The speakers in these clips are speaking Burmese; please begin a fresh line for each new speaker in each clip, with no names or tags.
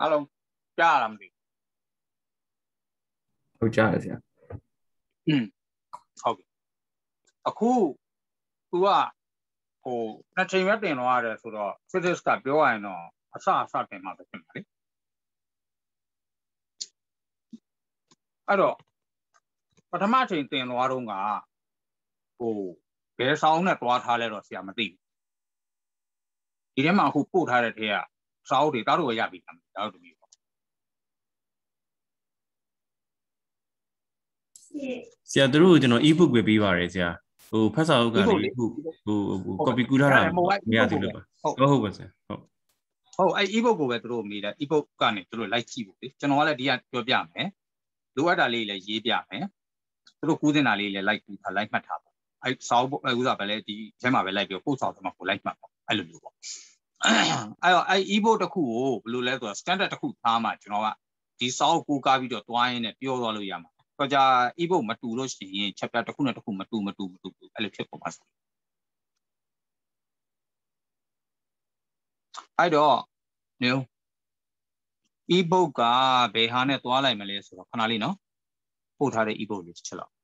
အား
လုံးကြားရလားမသိဟုတ်ကြားရဆရာอืมဟုတ်ပြီအခု तू ကဟိုနှစ်ချိန်ပဲတင်တော့ရတယ်ဆိုတော့ physics ကပြောရရင်တော့အစအစတင်မှာပဲဖြစ်မှာလေအဲ့တော့ပထမချိန်တင်တော့တော့ကဟိုဘယ်ဆောင်နဲ့တွားထားလဲတော့ဆရာမသိဘူးဒီထဲမှာအခုပို့ထားတဲ့ထဲကစာအုပ်တွေတားတို့ရပြီတာတားတို့မျိုးပေါ့ဆ
ရာတို့ကိုကျွန်တော် e-book ပဲပေးပါတယ်ဆရာဟိုဖတ်စာအုပ်ကလေဟိုဟို copy ကူးထားတာမရသေးလို့ပါဟုတ်ဟုတ်ပါဆရာ
ဟုတ်ဟုတ်အဲ e-book ကိုပဲသူတို့မေးတယ် e-book ကနေသူတို့ live ကြည့်ဖို့လေကျွန်တော်ကလည်းဒီကပြောပြမယ်လိုအပ်တာလေးလည်းရေးပြမယ်သူတို့ကူးတင်တာလေးလည်း live ကူးထား live မှတ်ထားပေါ့အဲစာအုပ်ဥစားပဲလေဒီအဲမှာပဲ live ပြောပို့ဆောင်တော့မှကို live မှတ်ပေါ့အဲ့လိုမျိုးပေါ့အဲ့တော့အဲ့ e-book တစ်ခုကိုဘယ်လိုလဲဆိုတော့ standard တစ်ခုထားမှကျွန်တော်ကဒီစာအုပ်ကိုးကားပြီးတော့တွားရင်းနဲ့ပြောသွားလို့ရမှာတော့ကြာ e-book မတူလို့ရှိရင် chapter တစ်ခုနဲ့တစ်ခုမတူမတူမတူအဲ့လိုဖြစ်ပေါ်ပါစေအဲ့တော့ည e-book ကဘယ်ဟာနဲ့တွားလိုက်မလဲဆိုတော့ခဏလေးနော်ပို့ထားတဲ့ e-book လေးတစ်ချက်လောက်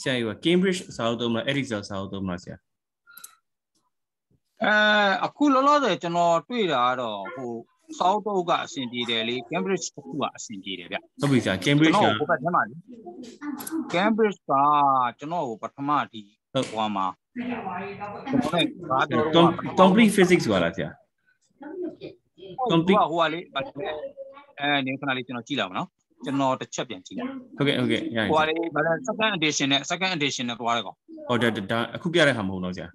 ဆရာကြီးက Cambridge စာအုပ်သုံးမလား Edison စာအုပ်သုံးမလားဆရာ
အဲအခုလောလောဆယ်ကျွန်တော်တွေ့တာကတော့ဟိုစောင်းတော့ကအဆင်ပြေတယ်လေ Cambridge တစ်ခုကအဆင်ပြေတယ်ဗျဟုတ်ပြီဆရာ Cambridge ကျွန်တော်ဟိုဘက်ထဲမှာလေ Cambridge ကကျွန်တော်ဟိုပထမဒီဟိုမှာ
ကျွန်တေ
ာ်ကဘာတော့ complete physics ပါလားဆရာ complete ဟိုကလေအဲနေခဏလေးကျွန်တော်ကြည့်လာမနော်ကျွန်တော်တစ်ချက်ပြန်ကြည့်ပါ
ဟုတ်ကဲ့ဟုတ်ကဲ့ဟိုဟာလေး
ဗလာ second edition နဲ့ second edition နဲ့သွားရကောင်
ဟုတ်တယ်ဒါအခုပြရတဲ့ဟာမဟုတ်တော့ဆရာ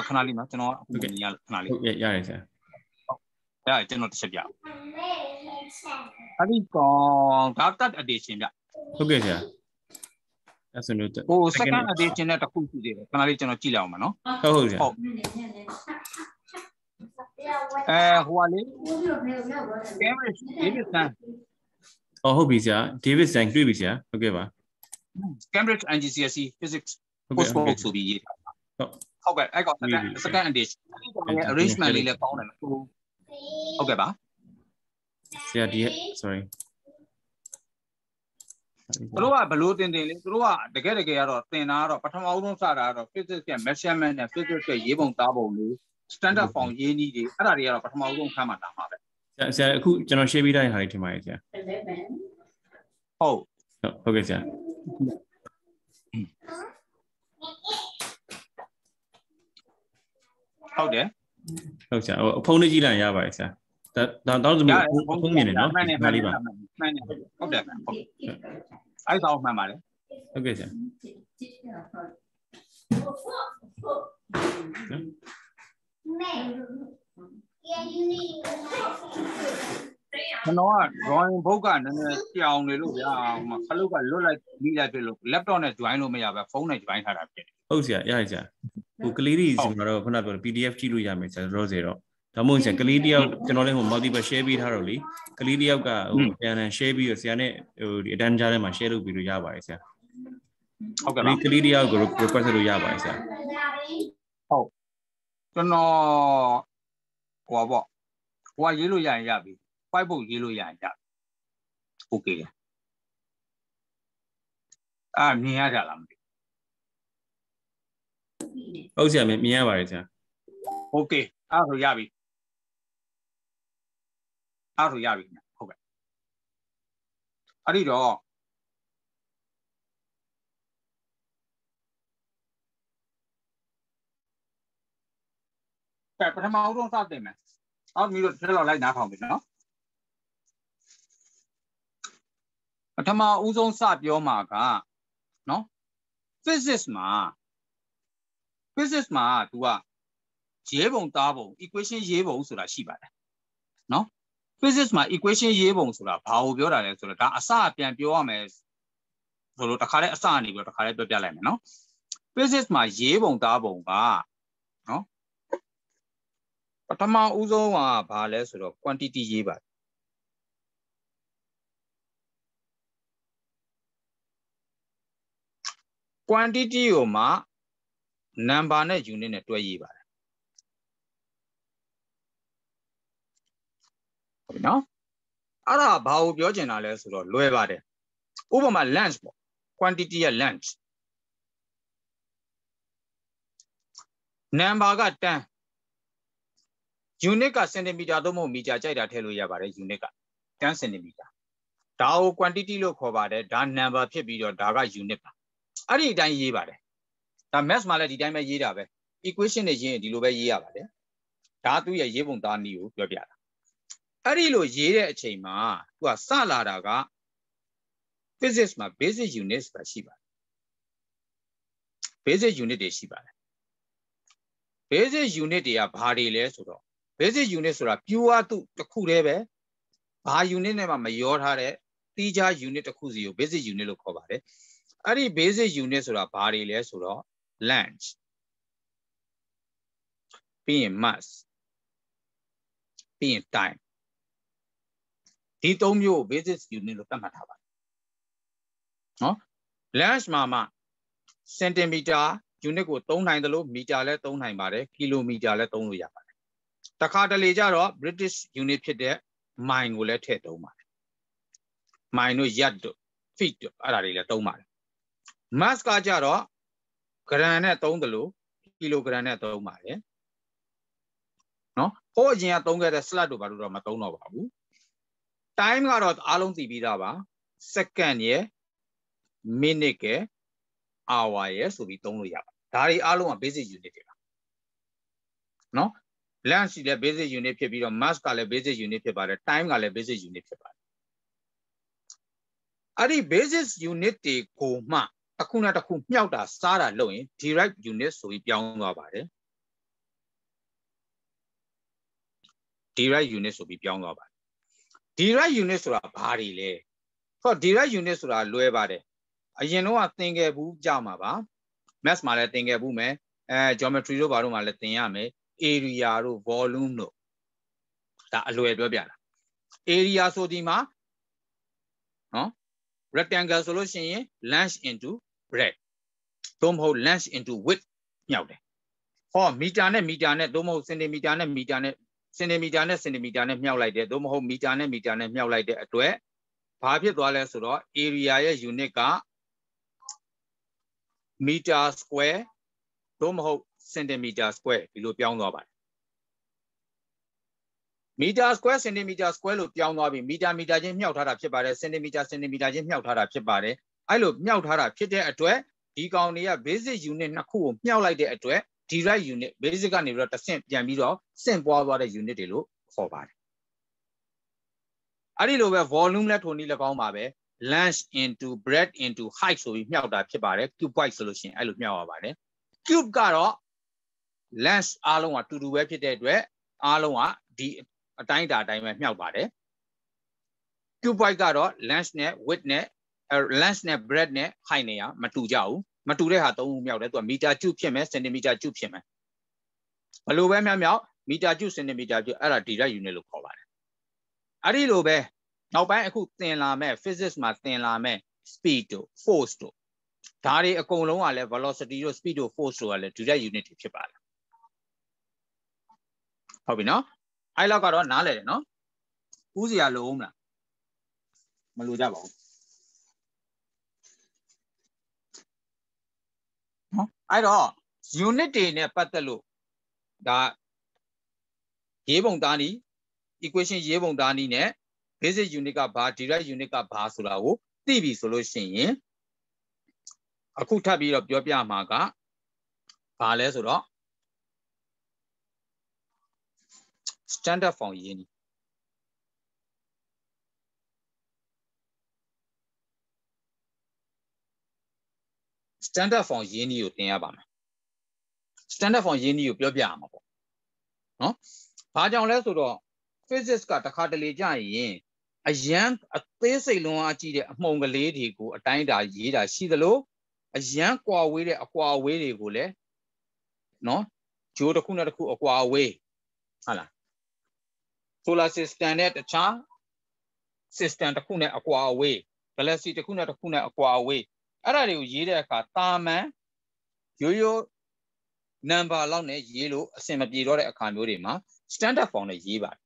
အခဏလေးနော်ကျွန်တော်အခုမြ
င်ရခဏလေးဟုတ်ကဲ့ရတယ်ဆရာ
ရတယ်ကျွန်တော်တစ်ချက်ပြအဲ့ဒီကောင်ဒါ third edition ပြဟုတ်ကဲ့ဆရာအဲ့ဆိုလို့ဟို second edition နဲ့တစ်ခုရှိသေးတယ်ခဏလေးကျွန်တော်ကြည့်လိုက်အောင်ပါနော်ဟုတ်ဟုတ်ဆရာဟုတ်အဲဟိုက
လေ Cambridge Davidson အော်ဟုတ်ပြီဆရာ David Zhang တွေ့ပြီဆရာဟုတ်ကဲ့ပါ
Cambridge NGCSE Physics Postdoc
ဆိုပြီးရေးထားတ
ာဟုတ်ကဲ့အဲ့ကောင် second second stage ရဲ့ arrangement လေးလည်းကောင်းတယ်နော်ဟုတ်ကဲ့ပါ
ဆရာဒီ sorry
သူတို့ကဘလို့တင်တင်လေးသူတို့ကတကယ်တကယ်ကတော့တင်တာကတော့ပထမဆုံးစတာကတော့ physics ရဲ့ measurement နဲ့ physics ရဲ့ရေးပုံသားပုံလေး standard form ရေးနည်းတွေအဲ့ဒါတွေကတော့ပထမဆုံးခန်းမှာတာပါပဲ
ဆရာဆရာအခုကျွန်တော် share ပေးထားတဲ့ဟာတွေထင်ပါတယ်ဆရာ11ဟုတ်ဟုတ်ကဲ့ဆရာဟုတ်တယ်ဟုတ်ဆရာအဖုံးလေးကြီးလိုက်ရပါတယ်ဆရာဒါတောင်းသမီးအဖုံးမြင်တယ်နော်ဒါလေးပါမှန်တယ်ဟုတ်တယ်ဟုတ်အဲ့ဒါအောင်မှန်ပါတယ်ဟုတ်ကဲ့ဆရာမဲ Yeah, you need to ။
ကျွန်တော်က drawing book ကနည်းနည်းကြောင်နေလို့ဗျာဟိုမှာခလုတ်ကလွတ်လိုက်မိလိုက်ပြလို့ laptop နဲ့ join လို့မရပဲဖုန်းနဲ့ join ထားတာဖြစ်တယ်
။ဟုတ်ဆရာရရဆရာ။ဟိုကလေးတွေကျွန်တော်တို့ခုနပြော PDF ကြည့်လို့ရမယ်ဆရာတော့စေတော့ဒါမှမဟုတ်ဆရာကလေးတယောက်ကျွန်တော်လည်းဟို multiple share ပေးထားတော့လေကလေးတယောက်ကဟိုပြန် share ပြီးတော့ဆရာနဲ့ဟိုဒီ attend ကြားထဲမှာ share လုပ်ပြီးလို့ရပါတယ်ဆရာ
။
ဟုတ်ကဲ့လား။ကလေးတယောက်ကို request လုပ်ရပါတယ်ဆရာ
။ဟုတ်ကျွန်တော်ဟိုပေါ့ဟိုကရေးလို့ရရင်ရပြီ white book ရေးလို့ရရင်ရပြီ okay အာမြင်ရကြလားမသိ
ဟုတ်ဆရာမြင်ရပါတယ်ဆရာ okay အားဆိုရပြီအားဆိုရပြီဟုတ်ကဲ့အဲ့ဒီတော့
ကဲပထမဦးဆုံးစတင်မယ်အောင်ပြီးတော့တစ်လောက်လိုက်နားထောင်ပြီနော်ပထမဦးဆုံးစပြောမှာကနော် physics မှာ physics မှာ तू ကရေးပုံတားပုံ equation ရေးပုံဆိုတာရှိပါတယ်နော် physics မှာ equation ရေးပုံဆိုတာဘာကိုပြောတာလဲဆိုတော့ဒါအစအပြန်ပြောရမယ်ဆိုလို့တခါတည်းအစအနေပြီးတော့တခါတည်းပြောပြလိုက်မယ်နော် physics မှာရေးပုံတားပုံကပထမဦးဆုံးကဘာလဲဆိုတော့ quantity ရေးပါကွန်တီတီကိုမှနံပါတ်နဲ့ unit နဲ့တွဲရေးပါတယ်ဟုတ်ပြီနော်အဲ့ဒါဘာကိုပြောချင်တာလဲဆိုတော့လွဲပါတယ်ဥပမာ lunch ပေါ့ quantity က lunch နံပါတ်က10 unit က centimeter သို့မဟုတ် meter ကြိုက်တာထည့်လို့ရပါတယ် unit က10 centimeter ဒါကို quantity လို့ခေါ်ပါတယ်ဒါ number ဖြစ်ပြီးတော့ဒါက unit ပါအဲ့ဒီအတိုင်းရေးပါတယ်ဒါ math မှာလည်းဒီတိုင်းပဲရေးတာပဲ equation တွေရေးရင်ဒီလိုပဲရေးရပါတယ်ဒါသူ့ရဲ့ရေးပုံသားနည်းကိုပြောပြတာအဲ့ဒီလိုရေးတဲ့အချိန်မှာသူကစလာတာက physics မှာ basic units ပဲရှိပါတယ် basic unit တွေရှိပါတယ် basic unit တွေကဘာတွေလဲဆိုတော့ basic unit ဆိုတာ pure သူတစ်ခုတည်းပဲဘာ unit နဲ့မှမရောထားတဲ့တီးခြား unit တစ်ခုစီကို basic unit လို့ခေါ်ပါတယ်အဲ့ဒီ basic unit ဆိုတာဘာတွေလဲဆိုတော့ lunch ပြီးရင် mass ပြီးရင် time ဒီ၃မျိုးကို basic unit လို့သတ်မှတ်ထားပါတယ်နော် lunch မှာမှ centimeter unit ကိုသုံးနိုင်တယ်လို့ meter လည်းသုံးနိုင်ပါတယ် kilometer လည်းသုံးလို့ရပါတယ်တခါတလေကြတော့ British unit ဖြစ်တဲ့ mine ကိုလည်းထည့်သုံးပါတယ် mine တို့ yard တို့ feet တို့အဲ့ဒါတွေလည်းသုံးပါတယ် mass ကကြတော့ gram နဲ့သုံးတယ်လို့ kilogram နဲ့သုံးပါတယ်နော်ဟိုအရင်ကသုံးခဲ့တဲ့ slot တို့ဘာလို့တော့မသုံးတော့ပါဘူး time ကတော့အားလုံးသိပြီးသားပါ second ရယ် minute ရယ် hour ရယ်ဆိုပြီးသုံးလို့ရပါတယ်ဒါတွေအားလုံးက basic unit တွေပါနော် length ရှိလည်း basic unit ဖြစ်ပြီးတော့ mass ကလည်း basic unit ဖြစ်ပါတယ် time ကလည်း basic unit ဖြစ်ပါတယ်အဲ့ဒီ basic unit တွေကိုမှတစ်ခုနဲ့တစ်ခုမြောက်တာစားတာလုပ်ရင် derived unit ဆိုပြီးပြောင်းသွားပါတယ် derived unit ဆိုပြီးပြောင်းသွားပါတယ် derived unit ဆိုတာဘာတွေလဲဆိုတော့ derived unit ဆိုတာလွဲပါတယ်အရင်တော့သင်ခဲ့ဘူးကြမှာပါ math မှာလည်းသင်ခဲ့ဘူးမယ်အဲ geometry တို့ဘာတို့မှာလည်းသင်ရမယ် area တို့ volume တို့ဒါအလွယ်ပြောပြတာ area ဆိုဒီမှာနော် rectangle ဆိုလို့ရှိရင် length into breadth သို့မဟုတ် length into width မြောက်တယ်ဟောမီတာနဲ့မီတာနဲ့သို့မဟုတ်စင်တီမီတာနဲ့မီတာနဲ့စင်တီမီတာနဲ့စင်တီမီတာနဲ့မြောက်လိုက်တယ်သို့မဟုတ်မီတာနဲ့မီတာနဲ့မြောက်လိုက်တဲ့အတွက်ဘာဖြစ်သွားလဲဆိုတော့ area ရဲ့ unit က meter square သို့မဟုတ် centimeter square ဒီလိုပြောင်းသွားပါတယ် meter square centimeter square လို့ပြောင်းသွားပြီ meter meter ချင်းမြှောက်ထားတာဖြစ်ပါတယ် centimeter centimeter ချင်းမြှောက်ထားတာဖြစ်ပါတယ်အဲ့လိုမြှောက်ထားတာဖြစ်တဲ့အတွက်ဒီကောင်တွေက basic unit နှစ်ခုကိုမြှောက်လိုက်တဲ့အတွက် derived unit basic ကနေပြီးတော့တစ်ဆင့်ပြန်ပြီးတော့ဆင့်ပွားသွားတဲ့ unit တွေလို့ခေါ်ပါတယ်အဲ့ဒီလိုပဲ volume လက်ထုံနည်းလည်းကောင်းပါပဲ length into breadth into height ဆိုပြီးမြှောက်တာဖြစ်ပါတယ် cuboid ဆိုလို့ရှိရင်အဲ့လိုမြှောက်ရပါတယ် cube ကတော့ lens အားလုံးကတူတူပဲဖြစ်တဲ့အတွက်အားလုံးကဒီအတိုင်းတာအတိုင်းပဲမြောက်ပါတယ် tube wide ကတော့ lens နဲ့ width နဲ့ lens နဲ့ breadth နဲ့ height နဲ့မတူကြဘူးမတူတဲ့ဟာသုံးခုမြောက်တယ်သူက meter cube ဖြစ်မယ် centimeter cube ဖြစ်မယ်ဘလို့ပဲမြောက်မြောက် meter cube centimeter cube အဲ့ဒါ direct unit လို့ခေါ်ပါတယ်အဲ့ဒီလိုပဲနောက်ပိုင်းအခုသင်လာမဲ့ physics မှာသင်လာမဲ့ speed တို့ force တို့ဒါတွေအကုန်လုံးကလည်း velocity တို့ speed တို့ force တို့ကလည်း direct unit တွေဖြစ်ပါတယ်ဟုတ်ပြီနော်အဲ့လောက်ကတော့နားလည်တယ်နော်ပူးစရာလိုဦးမလားမလိုကြပါဘူးနော်အဲ့တော့ unit တွေနဲ့ပတ်သက်လို့ဒါရေးပုံသားနီး equation ရေးပုံသားနီးနဲ့ basic unit ကဘာ direct unit ကဘာဆိုတာကိုသိပြီဆိုလို့ရှိရင်အခုထပ်ပြီးတော့ပြောပြမှာကဘာလဲဆိုတော့ standard form ရင်းနေစတန်ဒတ်ဖောင်ရင်းနှီးကိုတင်ရပါမယ်စတန်ဒတ်ဖောင်ရင်းနှီးကိုပြောပြရမှာပေါ့နော်ဘာကြောင့်လဲဆိုတော့ physics ကတခါတလေကြာရင်အရန်အသေးစိတ်လွန်အားကြီးတဲ့အမှုံကလေးတွေကိုအတိုင်းအတာရေးတာရှိသလိုအရန်ကွာဝေးတဲ့အကွာဝေးတွေကိုလည်းနော်ဂျိုးတစ်ခုနဲ့တစ်ခုအကွာဝေးဟုတ်လား solar system နဲ့တခြား system တစ်ခုနဲ့အကွာအဝေး galaxy တစ်ခုနဲ့တစ်ခုနဲ့အကွာအဝေးအဲ့ဒါတွေကိုရေးတဲ့အခါတာမန်ရိုးရိုး number လောက်နဲ့ရေးလို့အဆင်မပြေတော့တဲ့အခါမျိုးတွေမှာ standard form နဲ့ရေးပါတယ်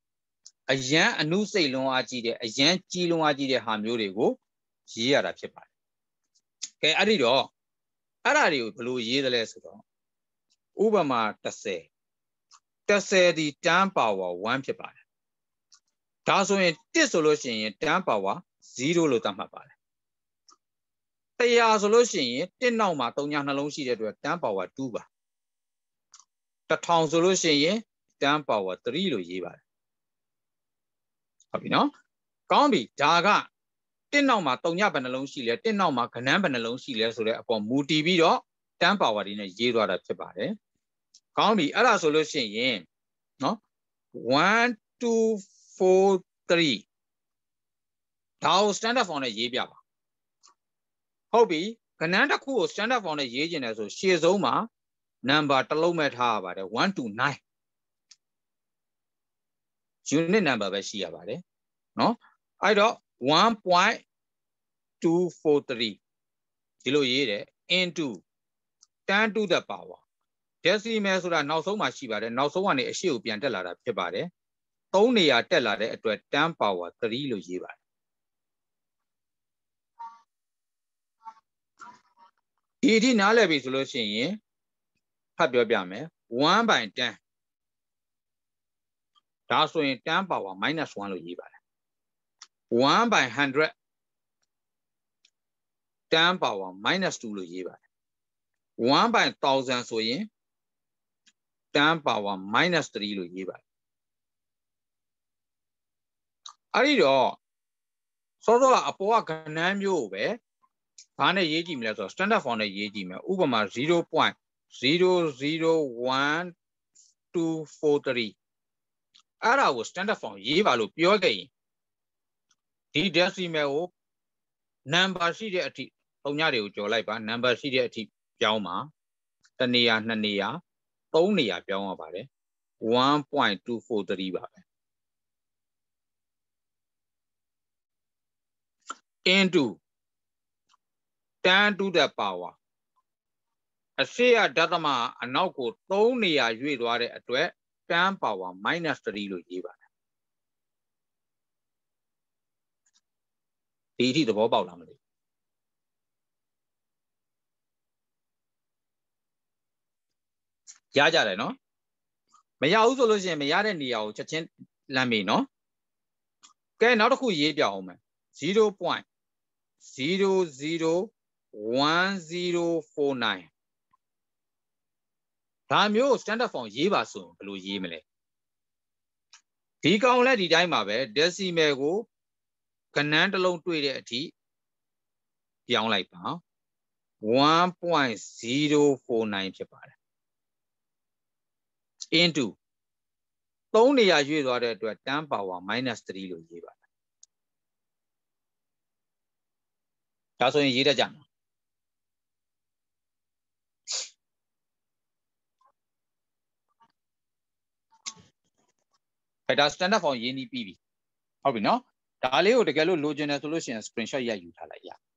အရန်အနုစိတ်လုံးအားကြီးတဲ့အရန်ကြီးလုံးအားကြီးတဲ့ဟာမျိုးတွေကိုရေးရတာဖြစ်ပါတယ်ကဲအဲ့ဒီတော့အဲ့ဒါတွေကိုဘယ်လိုရေးသလဲဆိုတော့ဥပမာ30 30ဒီ tan power 1ဖြစ်ပါတယ်ဒါဆိုရင်1ဆိုလို့ရှိရင်10 power 0လို့သတ်မှတ်ပါတယ်100ဆိုလို့ရှိရင်1နောက်မှာ3ညနှလုံးရှိတဲ့အတွက်10 power 2ပါ1000ဆိုလို့ရှိရင်10 power 3လို့ရေးပါတယ်ဟုတ်ပြီနော်ကောင်းပြီဒါက1နောက်မှာ3ညဘယ်နှလုံးရှိလဲ1နောက်မှာခဏန်းဘယ်နှလုံးရှိလဲဆိုတဲ့အပေါ်မူတည်ပြီးတော့10 power တွေနဲ့ရေးသွားတာဖြစ်ပါတယ်ကောင်းပြီအဲ့ဒါဆိုလို့ရှိရင်နော်1 2 43ဒါကို standard form နဲ့ရေးပြပါဟုတ်ပြီကဏန်းတစ်ခုကို standard form နဲ့ရေးကျင်တယ်ဆိုရှေ့ဆုံးမှာ number တစ်လုံးပဲထားရပါတယ်1 to 9 unit number ပဲရှိရပါတယ်เนาะအဲ့တော့1.243ဒီလိုရေးတယ် into 10 to the power decimal ဆိုတာနောက်ဆုံးမှာရှိပါတယ်နောက်ဆုံးကနေအရှိကိုပြန်တက်လာတာဖြစ်ပါတယ်3နေရာတက်လာတဲ့အတွက်10 power 3လို့ရေးပါတယ်ဒီအထိနားလည်ပြီဆိုလို့ရှိရင်ဖတ်ပြောပြမယ်1 by 10ဒါဆိုရင်10 power minus 1လို့ရေးပါတယ်1 by 100 10 power minus 2လို့ရေးပါတယ်1 by 1000ဆိုရင်10 power minus 3လို့ရေးပါတယ်အဲ့ဒီတော့စောစောကအပေါ်ကကဏန်းမျိုးကိုပဲဘာနဲ့ရေးကြည့်မလဲဆိုတော့ standard form နဲ့ရေးကြည့်မယ်ဥပမာ0.001243အဲ့ဒါကို standard form ရေးပါလို့ပြောခဲ့ရင်ဒီ decimal ကို number ရှိတဲ့အထိပုံညတွေကိုကြော်လိုက်ပါ number ရှိတဲ့အထိပြောင်းပါတစ်နေရာနှစ်နေရာ သုံးနေရာပြောင်းရပါတယ်1.243ပါပဲ into 10 to the power အရှိရဒသမအနောက်ကို3နေရာရွေ့သွားတဲ့အတွက်10 power minus 3လို့ရေးပါတယ်ဒီအထိသဘောပေါက်လားမသိဘူးရကြတယ်နော်မရဘူးဆိုလို့ရှိရင်မရတဲ့နေရာကိုချက်ချင်းလမ်းမေးနော်ကဲနောက်တစ်ခုရေးပြအောင်မယ်0.1 001049ဒါမျိုး standard form ရေးပါဆိုရင်ဘယ်လိုရေးမလဲဒီကောင်လည်းဒီတိုင်းပါပဲ decimal ကိုကဏန်းတစ်လုံးတွေ့တဲ့အထိပြောင်းလိုက်ပါ1.049ဖြစ်ပါတယ် into 3နေရာရွေ့သွားတဲ့အတွက်10 power -3 လို့ရေးပါတယ်ဒါဆိုရင်ရေးတတ်ကြမှာဟဲ့ဒါ standard form ရေးနေပြီဟုတ်ပြီနော်ဒါလေးကိုတကယ်လို့လိုချင်တယ်ဆိုလို့ရှိရင် screenshot ရိုက်ယူထားလိုက်ရအောင်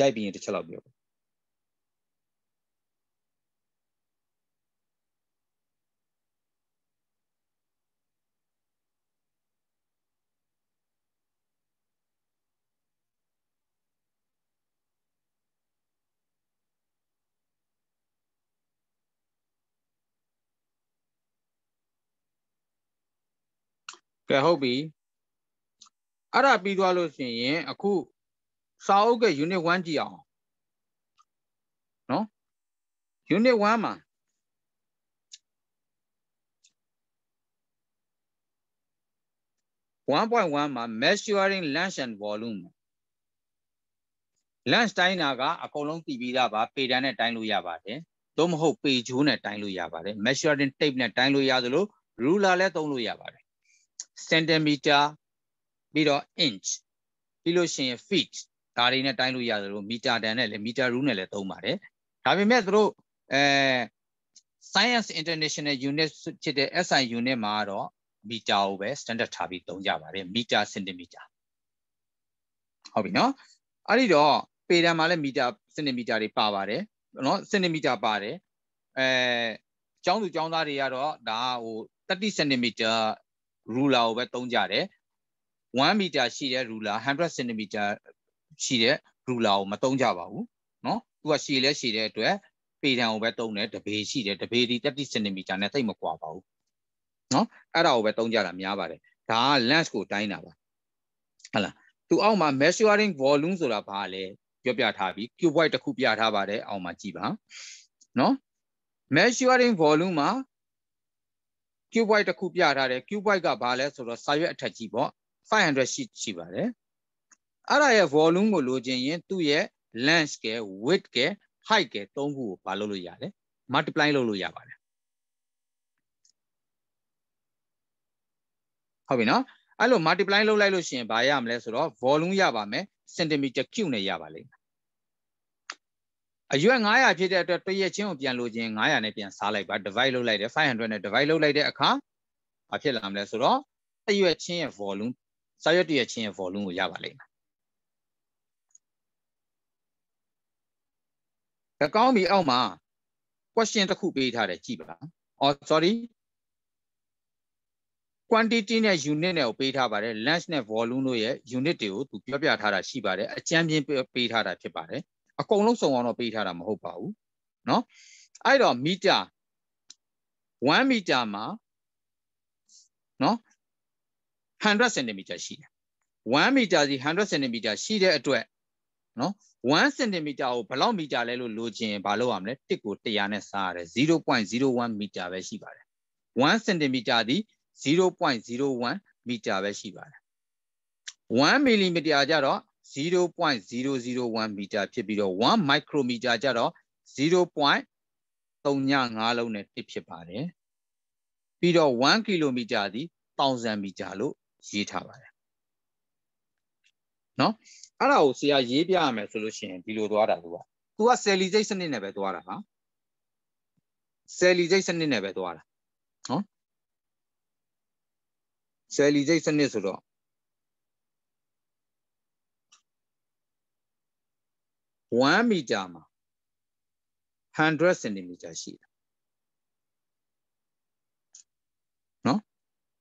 ရိုက်ပြီးရင်တစ်ချက်လောက်ပြောကဲဟုတ်ပြီအဲ့ဒါပြီးသွားလို့ရှိရင်အခုစာအုပ်က unit 1ကြည့်အောင်နော် unit 1မှာ1.1မှာ measuring length and volume length တိုင်းတာကအကုန်လုံးသိပြီးသားပါပေတန်နဲ့တိုင်းလို့ရပါတယ်သို့မဟုတ်ပေဂျိုးနဲ့တိုင်းလို့ရပါတယ် measuring tape နဲ့တိုင်းလို့ရသလို ruler လည်းသုံးလို့ရပါတယ် centimeter ပြီးတော့ inch ပြီးလို့ရှိရင် feet ဒါတွေနဲ့တိုင်းလို့ရသလိုမီတာတန်နဲ့လည်းမီတာရူးနဲ့လည်းသုံးပါတယ်ဒါပေမဲ့သူတို့အဲ Science International Unit ဖြစ်တဲ့ SI Unit မှာတော့မီတာကိုပဲ standard ထားပြီးသုံးကြပါတယ်မီတာစင်တီမီတာဟုတ်ပြီနော်အဲ့ဒီတော့ပေတံမှာလည်းမီတာစင်တီမီတာတွေပါပါတယ်နော်စင်တီမီတာပါတယ်အဲကျောင်းသူကျောင်းသားတွေကတော့ဒါဟို30စင်တီမီတာရူလာကိုပဲသုံးကြတယ်1မီတာရှိတဲ့ရူလာ100စင်တီမီတာရှိတဲ့ ruler ကိုမသုံးကြပါဘူးเนาะသူကရှည်လဲရှည်တဲ့အတွက်ပေတံကိုပဲသုံးတယ်တပေရှိတယ်တပေဒီ30 cm နဲ့သိပ်မကွာပါဘူးเนาะအဲ့ဒါကိုပဲသုံးကြတာများပါတယ်ဒါက lens ကိုတိုင်းတာပါဟုတ်လားသူအောက်မှာ measuring volume ဆိုတာဘာလဲပြောပြထားပြီး cuboid တစ်ခုပြထားပါတယ်အောက်မှာကြည့်ပါเนาะ measuring volume မှာ cuboid တစ်ခုပြထားတယ် cuboid ကဘာလဲဆိုတော့စာရွက်အထက်ကြီးပေါ့500 sheet ရှိပါတယ်အဲ့ဒါရဲ့ volume ကိုလိုချင်ရင်သူ့ရဲ့ length ကဲ width ကဲ height ကဲသုံးခုကိုဘာလုပ်လို့ရလဲ multiply လုပ်လို့ရပါတယ်ဟုတ်ပြီနော်အဲ့လို multiply လုပ်လိုက်လို့ရှိရင်ဘာရမလဲဆိုတော့ volume ရပါမယ် centimeter cube နဲ့ရပါလိမ့်မယ်အရွက်900ဖြစ်တဲ့အတွက်တရက်ချင်းကိုပြန်လို့ချင်း900နဲ့ပြန်စားလိုက်ပါ divide လုပ်လိုက်တယ်500နဲ့ divide လုပ်လိုက်တဲ့အခါဘာဖြစ်လာမလဲဆိုတော့အရွက်ချင်းရဲ့ volume စာရွက်တရက်ချင်းရဲ့ volume ကိုရပါလိမ့်မယ်ဒါကောင်းပြီအောက်မှာ question တစ်ခုပေးထားတယ်ကြည့်ပါ။ Oh sorry quantity နဲ့ unit နဲ့ကိုပေးထားပါတယ် length နဲ့ volume တို့ရဲ့ unit တွေကိုသူပြောပြထားတာရှိပါတယ်အကြမ်းပြင်းပေးထားတာဖြစ်ပါတယ်အကုန်လုံးစုံအောင်တော့ပေးထားတာမဟုတ်ပါဘူးเนาะအဲ့တော့ meter 1 meter မှာเนาะ100 cm ရှိတယ်1 meter စီ100 cm ရှိတဲ့အတွက်နော်1 cm ကိုဘယ်လောက်မီတာလဲလို့လိုချင်ဘာလို့ရမလဲတစ်ကို100နဲ့စားရတယ်0.01မီတာပဲရှိပါတယ်1 cm သည်0.01မီတာပဲရှိပါတယ်1 mm ကြတော့0.001မီတာဖြစ်ပြီးတော့1 micrometer ကြတော့0.35လုံးနဲ့တစ်ဖြစ်ပါတယ်ပြီးတော့1 km သည်1000မီတာလို့ရေးထားပါတယ်နော်အဲ့ဒါကိုဆရာရေးပြရမယ်ဆိုလို့ရှိရင်ဒီလိုသွားတာလို့က तू က cellizate စနစ်နဲ့ပဲသွားတာဟာ cellizate စနစ်နဲ့ပဲသွားတာနော် cellizate စနစ်ဆိုတော့1မီတာမှာ100စင်တီမီတာရှိတယ်နော်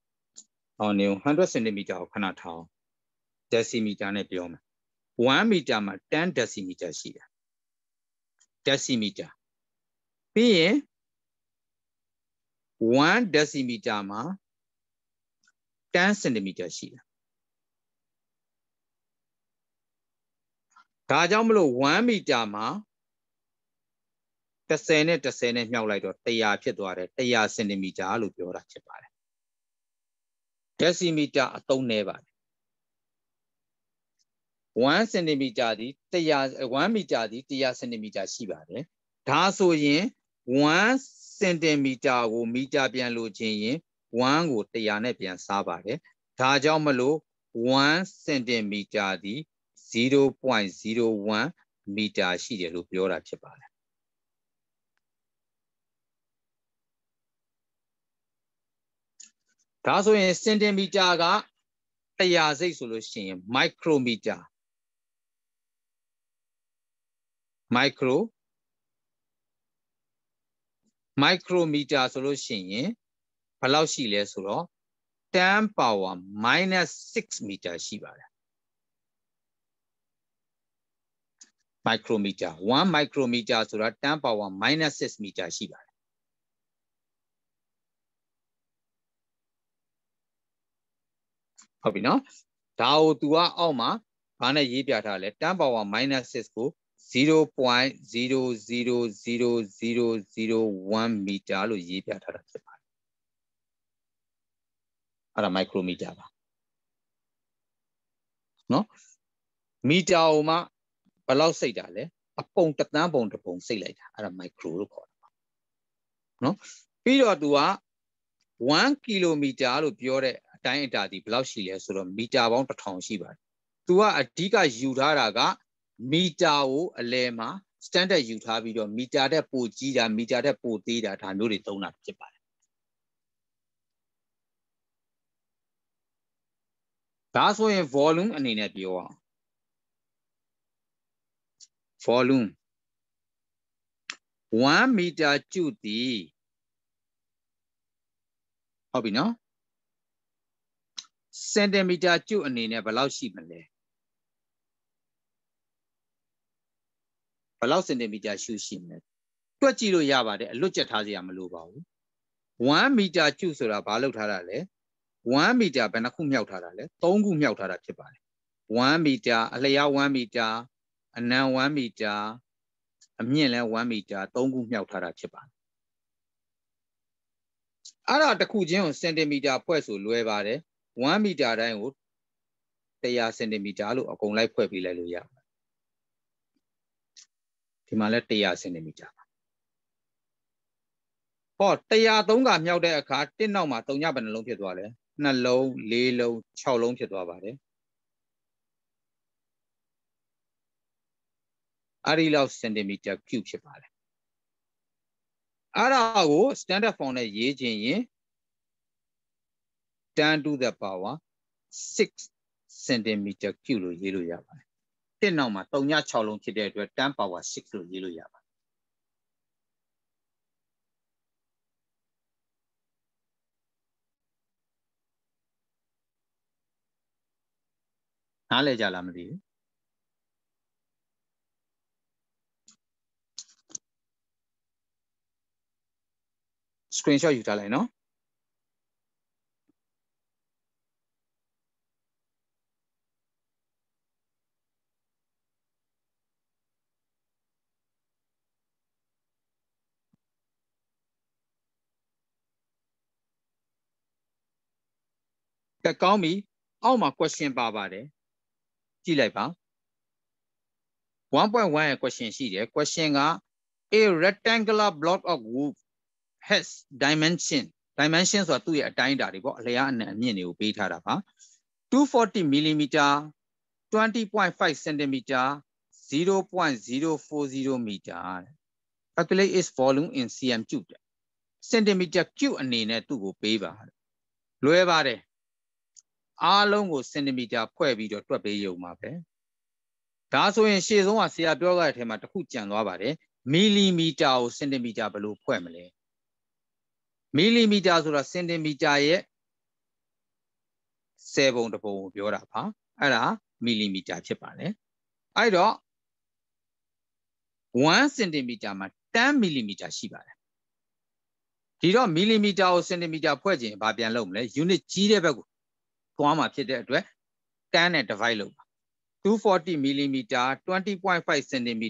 ။အော်နေ100စင်တီမီတာကိုခဏထားအောင်ဒက်စီမီတာနဲ့ပြောမယ်1မီတာမှာ10ဒက်မီတာရှိတာဒက်မီတာပြီးရင်1ဒက်မီတာမှာ10စင်တီမီတာရှိတာဒါကြောင့်မလို့1မီတာမှာ30နဲ့30နဲ့မြှောက်လိုက်တော့100ဖြစ်သွားတယ်100စင်တီမီတာလို့ပြောတာဖြစ်ပါတယ်ဒက်မီတာအသုံးနည်းပါတယ်1စင်တီမီတာဒီ100 1မီတာဒီ100စင်တီမီတာရှိပါတယ်ဒါဆိုရင်1စင်တီမီတာကိုမီတာပြန်လို့ခြင်းရင်1ကို100နဲ့ပြန်စားပါတယ်ဒါကြောင့်မလို့1စင်တီမီတာဒီ0.01မီတာရှိတယ်လို့ပြောတာဖြစ်ပါတယ်ဒါဆိုရင်စင်တီမီတာက100စိတ်ဆိုလို့ရှိရင် micrometer micro micrometer ဆိုလို့ရှိရင်ဘယ်လောက်ရှိလဲဆိုတော့10 power minus 6 meter ရှိပါတယ် micrometer 1 micrometer ဆိုတာ10 power minus 6 meter ရှိပါတယ်ဟုတ်ပြီနော်ဒါကို तू ကအောက်မှာဘာနဲ့ရေးပြထားလဲ10 power minus 6ကို0.000001မီတာလို့ရေးပြထားတာဖြစ်ပါတယ်အဲ့ဒါမိုက်ခရိုမီတာပါနော်မီတာဟိုမှာဘယ်လောက်စိတ်တာလဲအပုံတသန်းပုံတပုံစိတ်လိုက်တာအဲ့ဒါမိုက်ခရိုလို့ခေါ်တာပါနော်ပြီးတော့ तू က1ကီလိုမီတာလို့ပြောတဲ့အတိုင်းအတာဒီဘယ်လောက်ရှိလဲဆိုတော့မီတာပေါင်း1000ရှိပါတယ်။ तू ကအဓိကယူထားတာကမီတာကိုအလဲမှာ standard ယူထားပြီးတော့မီတာတက်ပိုကြီးတာမီတာတက်ပိုသေးတာဒါမျိုးတွေသုံးတာဖြစ်ပါတယ်ဒါဆိုရင် volume အနေနဲ့ပြောအောင် volume 1မီတာကျုသည်ဟုတ်ပြီနော်စင်တီမီတာကျုအနေနဲ့ဘယ်လောက်ရှိမလဲဘလောက်စင်တီမီတာရှုရှိမလဲတွက်ကြည့်လို့ရပါတယ်အလွတ်ကျက်ထားစရာမလိုပါဘူး1မီတာကျုဆိုတာဘာလောက်ထားတာလဲ1မီတာဘယ်နှခုမြောက်ထားတာလဲ3ခုမြောက်ထားတာဖြစ်ပါတယ်1မီတာအလျား1မီတာအနံ1မီတာအမြင့်လဲ1မီတာ3ခုမြောက်ထားတာဖြစ်ပါတယ်အဲ့ဒါတစ်ခုချင်းကိုစင်တီမီတာဖွဲ့ဆိုလွဲပါတယ်1မီတာတိုင်းကို100စင်တီမီတာလို့အကုန်လိုက်ဖွဲ့ပြီးလိုက်လို့ရပါတယ်ဒီမှာလဲ100စင်တီမီတာပါဟော103ကမြောက်တဲ့အခါတစ်နောက်မှာတုံညဘယ်နှလုံးဖြစ်သွားလဲနှလုံး၄လုံး၆လုံးဖြစ်သွားပါတယ်အဲ့ဒီလောက်စင်တီမီတာ cube ဖြစ်ပါတယ်အဲ့ဒါကို standard form နဲ့ရေးခြင်းရင် tan to the power 6 cm cube လို့ရေးလို့ရပါတယ်တစ်နောက်မှာ3ည6လုံးဖြစ်တဲ့အတွက်10 power 6လို့ရေးလို့ရပါတယ်နားလဲကြလားမသိဘူး။ screenshot ယူထားလိုက်နော်။ကဲကောင်းပြီအောက်မှာ question ပါပါတယ်ကြည့်လိုက်ပါ1.1ရဲ့ question ရှိတယ် question က a rectangular block of wood has dimension dimension ဆိုတာသူ့ရဲ့အတိုင်းအတာတွေပေါ့အလျားအနံအမြင့်တွေကိုပေးထားတာပါ240 mm 20.5 cm 0.040 meter calculate its volume in cm cube centimeter cube အနေနဲ့သူ့ကိုပေးပါလွဲပါတယ်အားလုံးကိုစင်တီမီတာဖွဲ့ပြီးတော့တွက်ပေးရုံပါပဲဒါဆိုရင်ရှေ့ဆုံးကဆရာပြောခဲ့တဲ့အထက်မှာတစ်ခုကြံသွားပါတယ်မီလီမီတာကိုစင်တီမီတာဘယ်လိုဖွဲ့မလဲမီလီမီတာဆိုတာစင်တီမီတာရဲ့10ပုံတစ်ပုံကိုပြောတာပါအဲ့ဒါမီလီမီတာဖြစ်ပါတယ်အဲ့တော့1စင်တီမီတာမှာ10မီလီမီတာရှိပါတယ်ဒီတော့မီလီမီတာကိုစင်တီမီတာဖွဲ့ခြင်းဘာပြန်လုပ်မလဲ unit ကြီးတဲ့ဘက်ကိုသွားမှာဖြစ်တဲ့အတွက်တန်းနဲ့ divide လုပ်ပါ240 mm 20.5 cm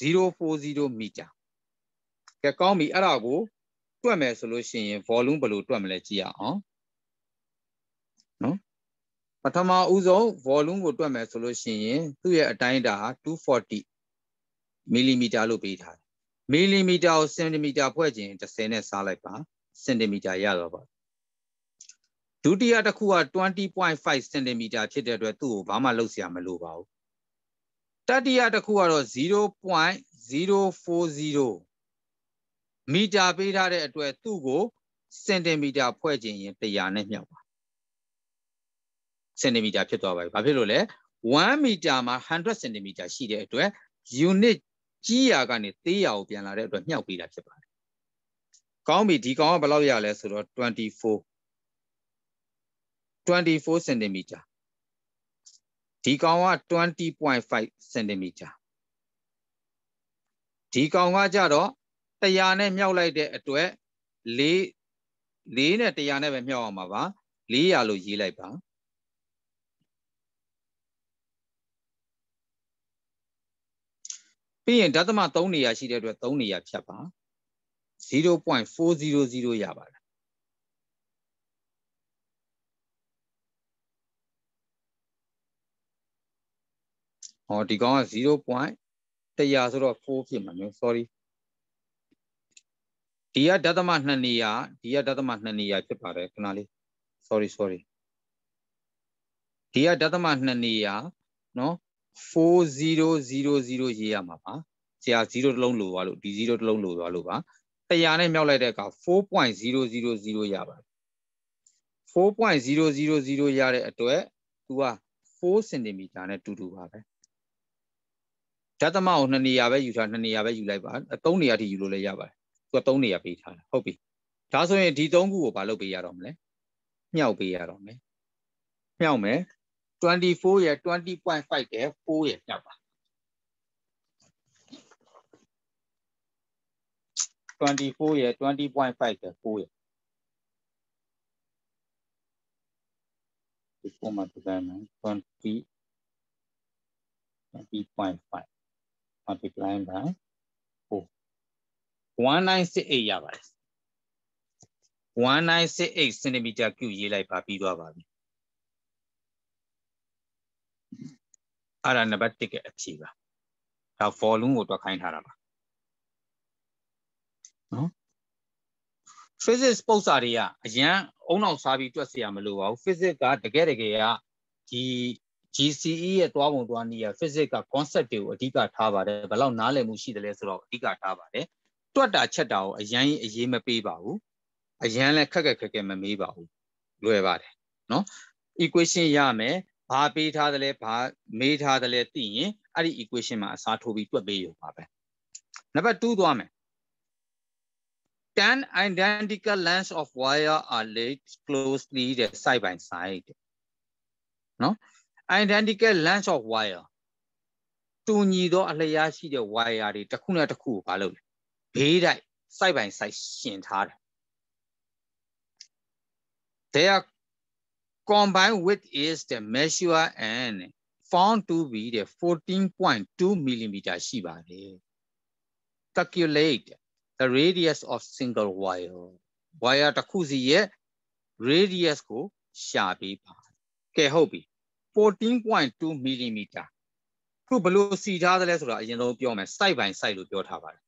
0.040 m ကဲကောင်းပြီအဲ့ဒါကိုတွက်မယ်ဆိုလို့ရှိရင် volume ဘယ်လိုတွက်မလဲကြည့်ရအောင်နော်ပထမဦးဆုံး volume ကိုတွက်မယ်ဆိုလို့ရှိရင်သူ့ရဲ့အတိုင်းအတာ240 mm လို့ပေးထားတယ် mm ကို cm ဖွဲ့ခြင်း10နဲ့စားလိုက်ပါ cm ရတော့ပါဒုတိယတစ်ခုက20.5 cm ဖြစ်တဲ့အတွက်သူ့ကိုဘာမှလှုပ်စရာမလိုပါဘူးတတိယတစ်ခုကတော့0.040မီတာပေးထားတဲ့အတွက်သူ့ကို စင်တီမီတာဖွဲ့ခြင်းရင်100နဲ့မြောက်ပါစင်တီမီတာဖြစ်သွားပါပြီ။ဘာဖြစ်လို့လဲ1မီတာမှာ100စင်တီမီတာရှိတဲ့အတွက် unit ကြီးရာကနေသေးရာကိုပြန်လာတဲ့အတွက်မြောက်ပေးတာဖြစ်ပါတယ်။ကောင်းပြီဒီကောင်ကဘယ်လောက်ရလဲဆိုတော့24 24 cm ဒီကောင်က20.5 cm ဒီကောင်ကကြတော့တရားနဲ့မြောက်လိုက်တဲ့အတွက်၄၄နဲ့တရားနဲ့ပဲမြောက်အောင်ပါပါ400လို့ရေးလိုက်ပါပြီးရင်ဒသမ3နေရာရှိတဲ့အတွက်3နေရာဖြတ်ပါ0.400ရပါတယ်ဟောဒီကောင်က0.100ဆိုတော့4ဖြစ်မှာမျိုး sorry ဒီကဒသမ2နေရာဒီကဒသမ2နေရာဖြစ်ပါတယ်ခဏလေး sorry sorry ဒီကဒသမ2နေရာနော်4000ရေးရမှာပါဆရာ0တစ်လုံးလိုသွားလို့ဒီ0တစ်လုံးလိုသွားလို့ပါ100နဲ့မြောက်လိုက်တဲ့အခါ4.000ရပါတယ်4.000ရတဲ့အတွက် तू က4 cm နဲ့တူတူပါပဲဓာတ်သမကိုနှစ်နေရာပဲယူထားနှစ်နေရာပဲယူလိုက်ပါသုံးနေရာထိယူလို့လည်းရပါတယ်သူကသုံးနေရာပေးထားတာဟုတ်ပြီဒါဆိုရင်ဒီသုံးခုကိုဘာလုပ်ပေးရတော့မလဲမြှောက်ပေးရတော့မယ်မြှောက်မယ်24ရယ်20.5ရယ်4ရယ်မြှောက်ပါ24ရယ်20.5ရယ်4ရယ်ဒီပုံမှာပြန်မယ်20 20.5 multiplying by 4 1968ရပါတယ်1968 cm cube ရေးလိုက်ပါပြီးသွားပါပြီအဲ့ဒါနံပါတ်1ကအဖြေပါဒါ for loop ကိုတွက်ခိုင်းထားတာပါနော် physics ပုံစံတွေကအရန်အုံနောက်စားပြီးတွက်เสียရမလို့ပါဘူး physics ကတကယ်တကယ်ကဒီ GCE ရဲ့တွားပုံတွားနည်းက physics က concept တွေကိုအဓိကထားပါတယ်ဘယ်လောက်နားလည်မှုရှိတယ်လဲဆိုတော့အဓိကထားပါတယ်တွက်တာချက်တာကိုအရန်အရေးမပေးပါဘူးအရန်လည်းခက်ခက်ခက်ခက်မမေးပါဘူးလွယ်ပါတယ်နော် equation ရမယ်ဘာပေးထားတယ်လဲဘာမေးထားတယ်လဲသိရင်အဲ့ဒီ equation မှာအစားထိုးပြီးတွက်ပေးရုံပါပဲနံပါတ်2သွားမယ် tan identical lengths of wire are laid closely the side by side နော် identical length of wire တူညီသောအလျားရှိတဲ့ wire တွေတစ်ခုနဲ့တစ်ခုကိုမလုပ်လဲဘေးတိုက် side by side ရှင်ထားတယ် they are combined width is the measure and found to be the 14.2 millimeter ရှိပါတယ် calculate the radius of single wire wire တစ်ခုစီရဲ့ radius ကိုရှာပေးပါကဲဟုတ်ပြီ14.2 mm ခုဘလို့စီထားသလဲဆိုတာအရင်ဆုံးပြောမယ် site by site လို့ပြောထားပါတယ်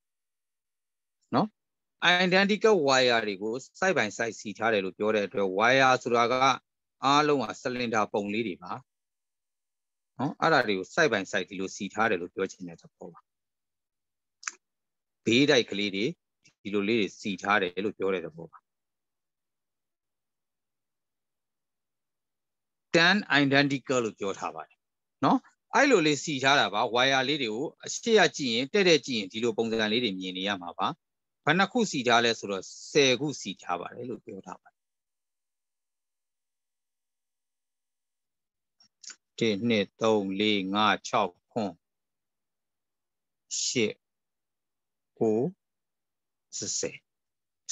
နော် identical wire တွေကို site by site စီထားတယ်လို့ပြောတဲ့အတွက် wire ဆိုတာကအားလုံးက cylinder ပုံလေးတွေပါနော်အဲ့ဒါတွေကို site by site ဒီလိုစီထားတယ်လို့ပြောချင်တဲ့သဘောပါဘေးတိုက်ကလေးတွေဒီလိုလေးတွေစီထားတယ်လို့ပြောတဲ့သဘောပါ tan identical လို့ပြောထားပါတယ်နော်အဲ့လိုလေးစီထားတာပါ wire လေးတွေကိုအရှိရကြည့်ရင်တဲ့တဲ့ကြည့်ရင်ဒီလိုပုံစံလေးတွေမြင်နေရမှာပါဘယ်နှခုစီထားလဲဆိုတော့10ခုစီထားပါတယ်လို့ပြောထားပါတယ်1 2 3 4 5 6ခွန်း8 9 10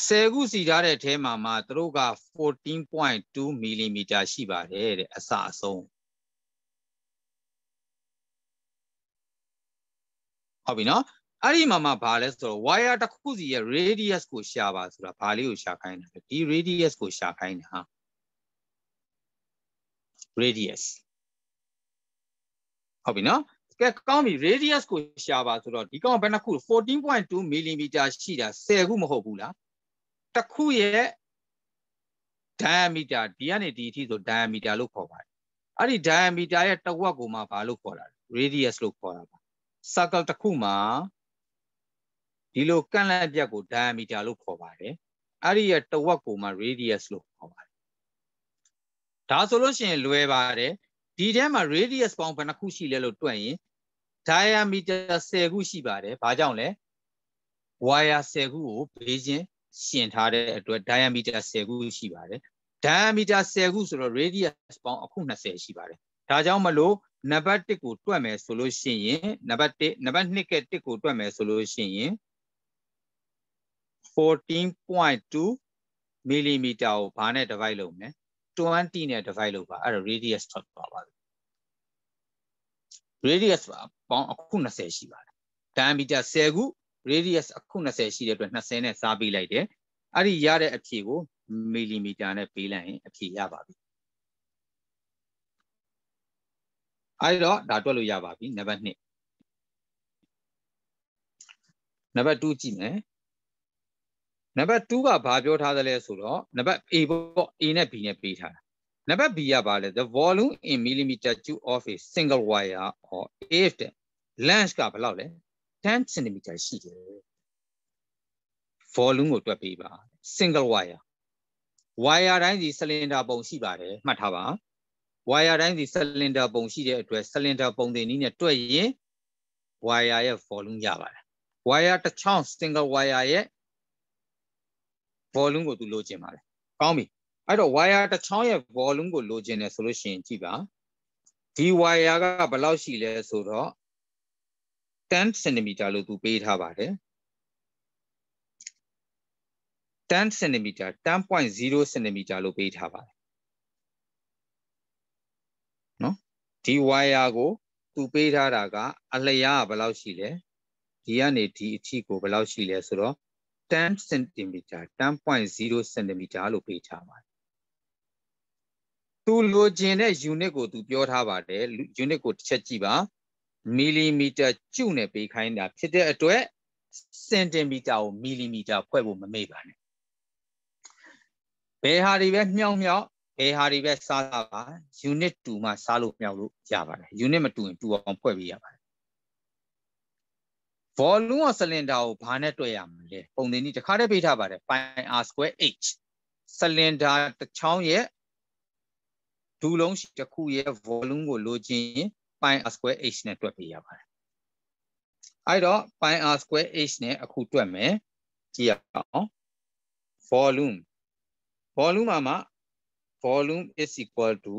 10ခုစီထားတဲ့အထဲမှာမှသူတို့က14.2 mm ရှိပါတယ်တဲ့အစအဆုံးဟုတ်ပြီနော်အဲ့ဒီမှာမှဘာလဲဆိုတော့ wire တစ်ခုစီရဲ့ radius ကိုရှာပါဆိုတာဘာလေးကိုရှာခိုင်းတာဒီ radius ကိုရှာခိုင်းတာ radius ဟုတ်ပြီနော်ကဲကောင်းပြီ radius ကိုရှာပါဆိုတော့ဒီကောင်ဘယ်နှခု14.2 mm ရှိတာ10ခုမဟုတ်ဘူးလားတစ်ခုရဲ့ diameter ဒီကနေဒီအထိဆို diameter လို့ခေါ်ပါတယ်အဲ့ဒီ diameter ရဲ့တစ်ဝက်ကိုမှဘာလို့ခေါ်တာလဲ radius လို့ခေါ်တာပါ circle တစ်ခုမှာဒီလိုကန့်လန့်ပြတ်ကို diameter လို့ခေါ်ပါတယ်အဲ့ဒီရဲ့တစ်ဝက်ကိုမှ radius လို့ခေါ်ပါတယ်ဒါဆိုလို့ရှိရင် လွယ်ပါတယ်ဒီထဲမှာ radius ပေါင်းဘယ်နှခုရှိလဲလို့တွက်ရင် diameter 10ခုရှိပါတယ်ဘာကြောင့်လဲ wire 10ခုကိုဘေးချင်းရှင်ထားတဲ့အတွက် diameter 10ခုရှိပါတယ် diameter 10ခုဆိုတော့ radius ပေါင်းအခု20ရှိပါတယ်ဒါကြောင့်မလို့နံပါတ်1ကိုတွက်မယ်ဆိုလို့ရှိရင်နံပါတ်1နံပါတ်2က1ကိုတွက်မယ်ဆိုလို့ရှိရင်14.2 mm ကိုဘာနဲ့ divide လုပ်မလဲ20နဲ့ divide လုပ်ပါအဲ့တော့ radius ထွက်သွားပါပြီ radius ပေါင်းအခု20ရှိပါတယ် diameter 10ခု radius အခု20ရှိတဲ့အတွက်20နဲ့စားပေးလိုက်တယ်အဲ့ဒီရတဲ့အဖြေကိုမီလီမီတာနဲ့ပေးလိုက်ရင်အဖြေရပါပြီအဲ့တော့ဒါတွက်လို့ရပါပြီနံပါတ်1နံပါတ်2ကြည့်မယ်နံပါတ်2ကဘာပြောထားသလဲဆိုတော့နံပါတ် A ပေါ့ A နဲ့ B နဲ့ပေးထားတာနံပါတ် B ကဘာလဲ the volume in millimeter cube of a single wire or if the length ကဘယ်လောက်လဲ10 cm ရှိတယ် volume ကိုတွက်ပေးပါ single wire wire တိုင်းစီ cylinder ပုံရှိပါတယ်မှတ်ထားပါ wire တိုင်းစီ cylinder ပုံရှိတဲ့အတွက် cylinder ပုံတွေနည်းနဲ့တွက်ရင် wire ရဲ့ volume ရပါတယ် wire တစ်ချောင်း single wire ရဲ့ volume ကိုသူလိုချင်ပါတယ်ကောင်းပြီအဲ့တော့ wire တစ်ချောင်းရဲ့ volume ကိုလိုချင်တယ်ဆိုလို့ရှိရင်ကြည့်ပါဒီ wire ကဘယ်လောက်ရှိလဲဆိုတော့10 cm လို့သူပေးထားပါတယ်10 cm 10.0 cm လို့ပေးထားပါတယ်နော်ဒီ wire ကိုသူပေးထားတာကအလျားဘယ်လောက်ရှိလဲဒီကနေဒီအထိကိုဘယ်လောက်ရှိလဲဆိုတော့10 cm 10.0 cm လို့ပေးထားပါတယ်သူလိုချင်တဲ့ unit ကိုသူပြောထားပါတယ် unit ကိုတစ်ချက်ကြည့်ပါမီလီမီတာကျုနဲ့ပေးခိုင်းတာဖြစ်တဲ့အတွက်စင်တီမီတာကိုမီလီမီတာဖွဲ့ဖို့မမေ့ပါနဲ့ဘယ်ဟာတွေပဲမြောင်းမြောင်းဘယ်ဟာတွေပဲစားတာပါ unit တူမှစားလို့မြောက်လို့ရပါတယ် unit မတူရင်တူအောင်ဖွဲ့ပေးရပါတယ် volume of cylinder ကိုဘာနဲ့တွဲရမလဲပုံသဏ္ဍာန်တစ်ခါတည်းပေးထားပါတယ် pi r square h cylinder တစ်ချောင်းရဲ့ဒူလုံးတစ်ခုရဲ့ volume ကိုလိုချင် pi r square h နဲ့တွက်ပေးရပါတယ်အဲ့တော့ pi r square h နဲ့အခုတွက်မယ်ကြည့်ရအောင် volume volume မှာ volume is equal to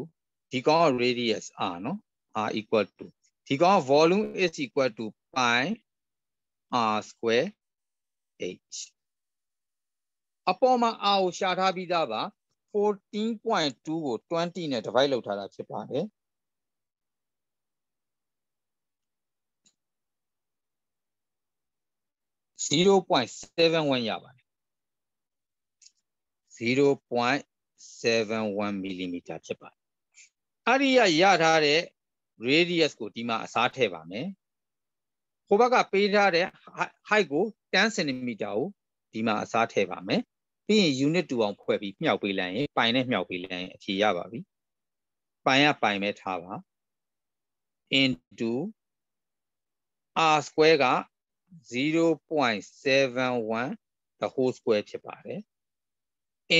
ဒီကောင် radius r နော် r equal to ဒီကောင် volume is equal to pi r square h အပေါ်မှာ r ကိုရှာထားပြီးသားပါ14.2ကို20နဲ့ divide လုပ်ထားတာဖြစ်ပါတယ်0.71ရပါတယ်0.71 mm ဖြစ်ပါတယ်အဲ့ဒီရရထားတဲ့ radius ကိုဒီမှာအစားထည့်ပါမယ်ဟိုဘက်ကပေးထားတဲ့ height ကို10 cm ကိုဒီမှာအစားထည့်ပါမယ်ပြီးရင် unit တူအောင် ဖွဲ့ပြီးမြှောက်ပေးလိုက်ရင် ပိုင်နဲ့မြှောက်ပေးလိုက်ရင်အဖြေရပါပြီပိုင်ကပိုင်ပဲထားပါ into r square က0.71 the whole square ဖြစ်ပါတယ်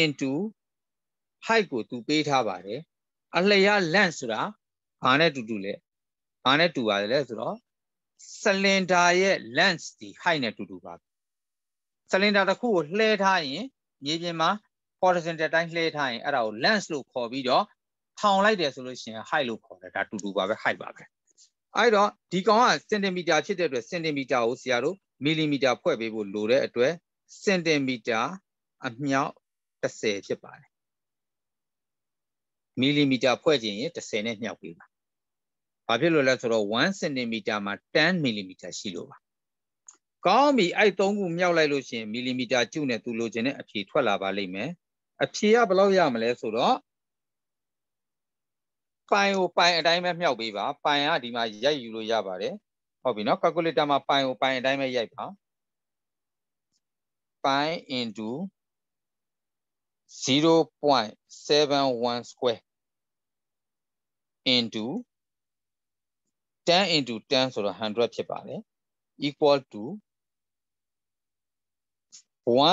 into height ကိုသူပေးထားပါတယ်အလျား length ဆိုတာဘာနဲ့တူတူလဲဘာနဲ့တူပါတယ်လဲဆိုတော့ cylinder ရဲ့ length ဒီ height နဲ့တူတူပါ cylinder တစ်ခုကိုလှဲထားရင်မြေပြင်မှာ horizontal တိုင်းလှဲထားရင်အဲ့ဒါကို length လို့ခေါ်ပြီးတော့ထောင်လိုက်တယ်ဆိုလို့ရှိရင် height လို့ခေါ်တယ်ဒါတူတူပါပဲ height ပါပဲအဲ့တော့ဒီကောင်ကစင်တီမီတာဖြစ်တဲ့အတွက်စင်တီမီတာကိုဆရာတို့မီလီမီတာဖွဲ့ပေးဖို့လိုတဲ့အတွက်စင်တီမီတာအမြောက်30ဖြစ်ပါတယ်မီလီမီတာဖွဲ့ခြင်းရင်30နဲ့မြောက်ပေးပါဘာဖြစ်လို့လဲဆိုတော့1စင်တီမီတာမှာ10မီလီမီတာရှိလို့ပါကောင်းပြီအဲ့သုံးခုမြောက်လိုက်လို့ရှိရင်မီလီမီတာကျုနဲ့သူလိုချင်တဲ့အဖြေထွက်လာပါလိမ့်မယ်အဖြေကဘယ်လောက်ရမလဲဆိုတော့ပိုင်ကိုပိုင်အတိုင်းပဲမြှောက်ပေးပါပိုင်ကဒီမှာရိုက်ယူလို့ရပါတယ်ဟုတ်ပြီနော် calculator မှာပိုင်ကိုပိုင်အတိုင်းပဲရိုက်ပါပိုင် into 0.71 square into 10 into 10ဆိုတော့100ဖြစ်ပါတယ် equal to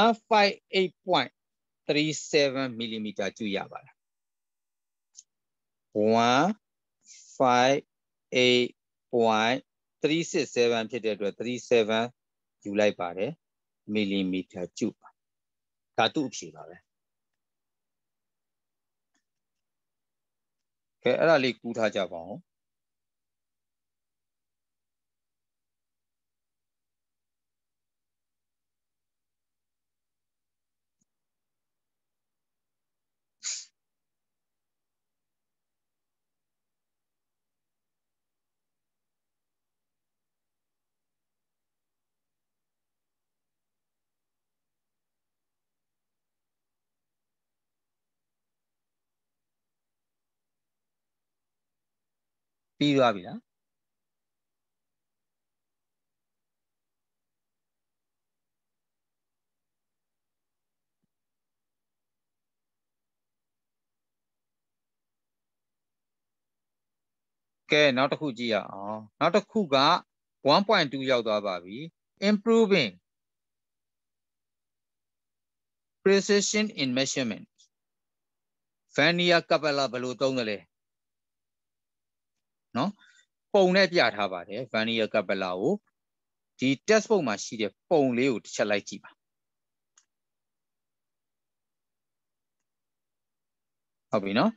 158.37 mm ကျူရပါတယ်158.367ဖြစ်တဲ့အတွက်37ယူလိုက်ပါတယ်မီလီမီတာကျုပ်ပါဒါသူ့အဖြေပါပဲကဲအဲ့ဒါလေးကူးထားကြပါအောင်ပြီးသွားပြီလားကဲနောက်တစ်ခုကြည့်ရအောင်နောက်တစ်ခုက1.2ရောက်သွားပါပြီ improving precision in measurement vernier capella ဘယ်လိုသုံးသလဲနော်ပုံနဲ့ပြထားပါတယ် vernier capella ကိုဒီ textbook မှာရှိတဲ့ပုံလေးကိုတစ်ချက်လိုက်ကြည့်ပါဟုတ်ပြီနော်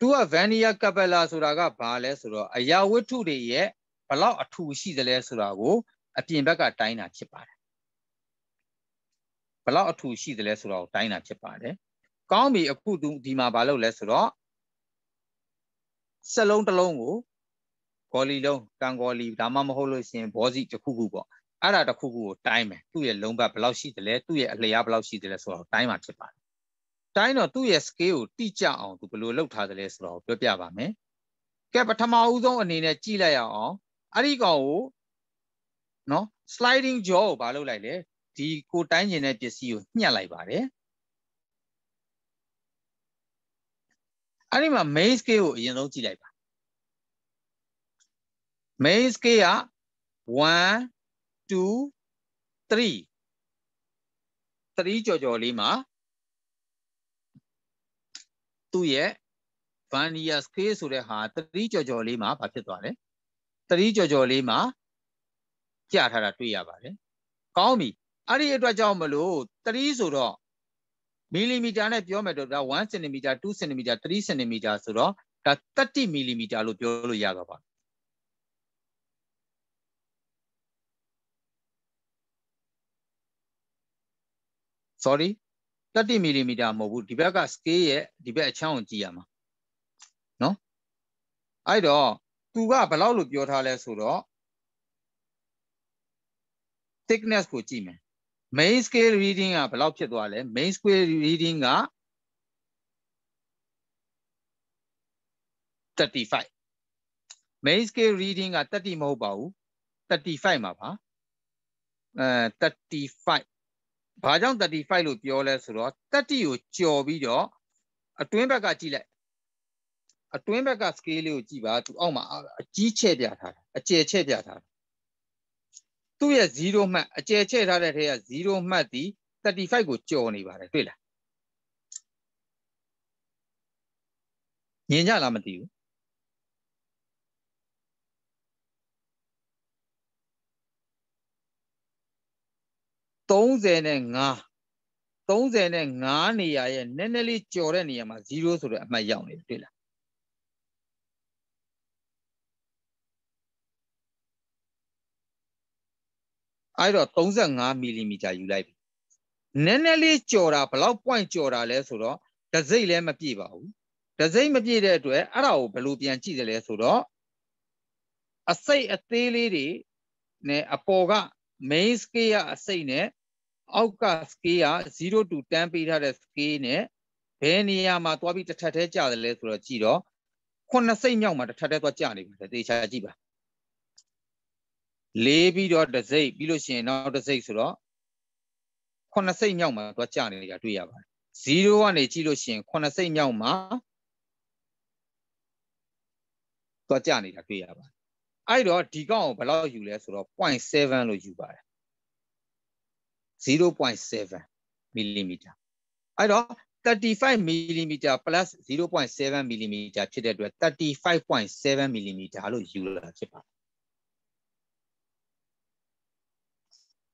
သူက vernier capella ဆိုတာကဘာလဲဆိုတော့အရာဝတ္ထုတွေရဲ့ဘလောက်အထူရှိသလဲဆိုတာကိုအပြင်ဘက်ကတိုင်းတာဖြစ်ပါတယ်ဘလောက်အထူရှိသလဲဆိုတာကိုတိုင်းတာဖြစ်ပါတယ်ကောင်းပြီအခုသူဒီမှာဘာလုပ်လဲဆိုတော့စက်လုံးတစ်လုံးကိုဂေါ်လီလုံးကံဂေါ်လီဒါမှမဟုတ်လို့ရှင်ဘောစီတစ်ခုခုပေါ့အဲ့ဒါတစ်ခုခုကိုတိုင်းမယ်သူ့ရဲ့လုံးဘက်ဘယ်လောက်ရှိသလဲသူ့ရဲ့အလျားဘယ်လောက်ရှိသလဲဆိုတော့တိုင်းမှာဖြစ်ပါတယ်တိုင်းတော့သူ့ရဲ့ scale ကိုတိကျအောင်သူဘယ်လိုလုပ်ထားသလဲဆိုတော့ပြောပြပါမယ်ကဲပထမဦးဆုံးအနေနဲ့ကြည့်လိုက်ရအောင်အဲ့ဒီကောင်ကိုနော် sliding jaw ကိုဘာလုပ်လိုက်လဲဒီကိုတိုင်းကျင်တဲ့ပစ္စည်းကိုညှက်လိုက်ပါတယ်အဲ့ဒီမှာ main scale ကိုအရင်ဆုံးကြည့်လိုက်ပါ main scale က1 2 3 3ကြော်ကြော်လေးမှာသူ့ရဲ့ Vernier scale ဆိုတဲ့ဟာ3ကြော်ကြော်လေးမှာဘာဖြစ်သွားလဲ3ကြော်ကြော်လေးမှာကြာထားတာတွေ့ရပါတယ်။ကောင်းပြီ။အဲ့ဒီအတွက်ကြောင့်မလို့3ဆိုတော့မီလီမီတာနဲ့ပြောမယ်တော့ဒါ1စင်တီမီတာ2စင်တီမီတာ3စင်တီမီတာဆိုတော့ဒါ30မီလီမီတာလို့ပြောလို့ရတော့ပါ။ sorry 30မီလီမီတာမဟုတ်ဘူးဒီဘက်က scale ရဲ့ဒီဘက်အချောင်းကိုကြည့်ရမှာနော်အဲ့တော့သူကဘယ်လောက်လို့ပြောထားလဲဆိုတော့ thickness ကိုကြည့်မယ် main scale reading ကဘယ်လောက်ဖြစ်သွားလဲ main scale reading က35 main scale reading က30မဟုတ်ပါဘူး35မှာပါအဲ35ဘာကြောင့်35လို့ပြောလဲဆိုတော့30ကိုကြော်ပြီးတော့အတွင်းဘက်ကကြည့်လိုက်အတွင်းဘက်က scale လေးကိုကြည့်ပါသူအောက်မှာအကြီးချဲ့ပြထားတာအကျယ်ချဲ့ပြထားတာသူ့ရဲ့0မှတ်အကျယ်ချဲ့ထားတဲ့ထဲက0မှတ်ဒီ35ကိုကျော်နေပါတယ်တွေ့လားညင်ကြလားမသိဘူး35 35နေရာရဲ့နည်းနည်းလေးကျော်တဲ့နေရာမှာ0ဆိုတဲ့အမှတ်ရောက်နေတယ်တွေ့လားအဲ့တော့35မီလီမီတာယူလိုက်ပြီနည်းနည်းလေးကြော်တာဘလောက် point ကြော်တာလဲဆိုတော့ဒစိမ့်လည်းမပြည့်ပါဘူးဒစိမ့်မပြည့်တဲ့အတွက်အဲ့ဒါကိုဘယ်လိုပြန်ကြည့်တယ်လဲဆိုတော့အစိတ်အသေးလေးတွေနဲ့အပေါ်က main scale ကအစိတ်နဲ့အောက်က scale က0 to 10ပေးထားတဲ့ scale နဲ့ဘယ်နေရာမှာသွားပြီးတစ်ထပ်တည်းကြာတယ်လဲဆိုတော့ကြည့်တော့ခုနှစ်စိတ်မြောက်မှာတစ်ထပ်တည်းသွားကြာနေပါတယ်သေချာကြည့်ပါလေးပြီးတော့တစ်စိတ်ပြီးလို့ရှိရင်နောက်တစ်စိတ်ဆိုတော့ခုနှစ်စိတ်မြောက်မှာသူကကြာနေတာတွေ့ရပါတယ်0ကနေကြည့်လို့ရှိရင်ခုနှစ်စိတ်မြောက်မှာသူကကြာနေတာတွေ့ရပါတယ်အဲ့တော့ဒီကောင်ကိုဘယ်လောက်ယူလဲဆိုတော့0.7လို့ယူပါတယ်0.7 mm အဲ့တော့35 mm plus 0.7 mm ဖြစ်တဲ့အတွက်35.7 mm လို့ယူလာဖြစ်ပါတယ်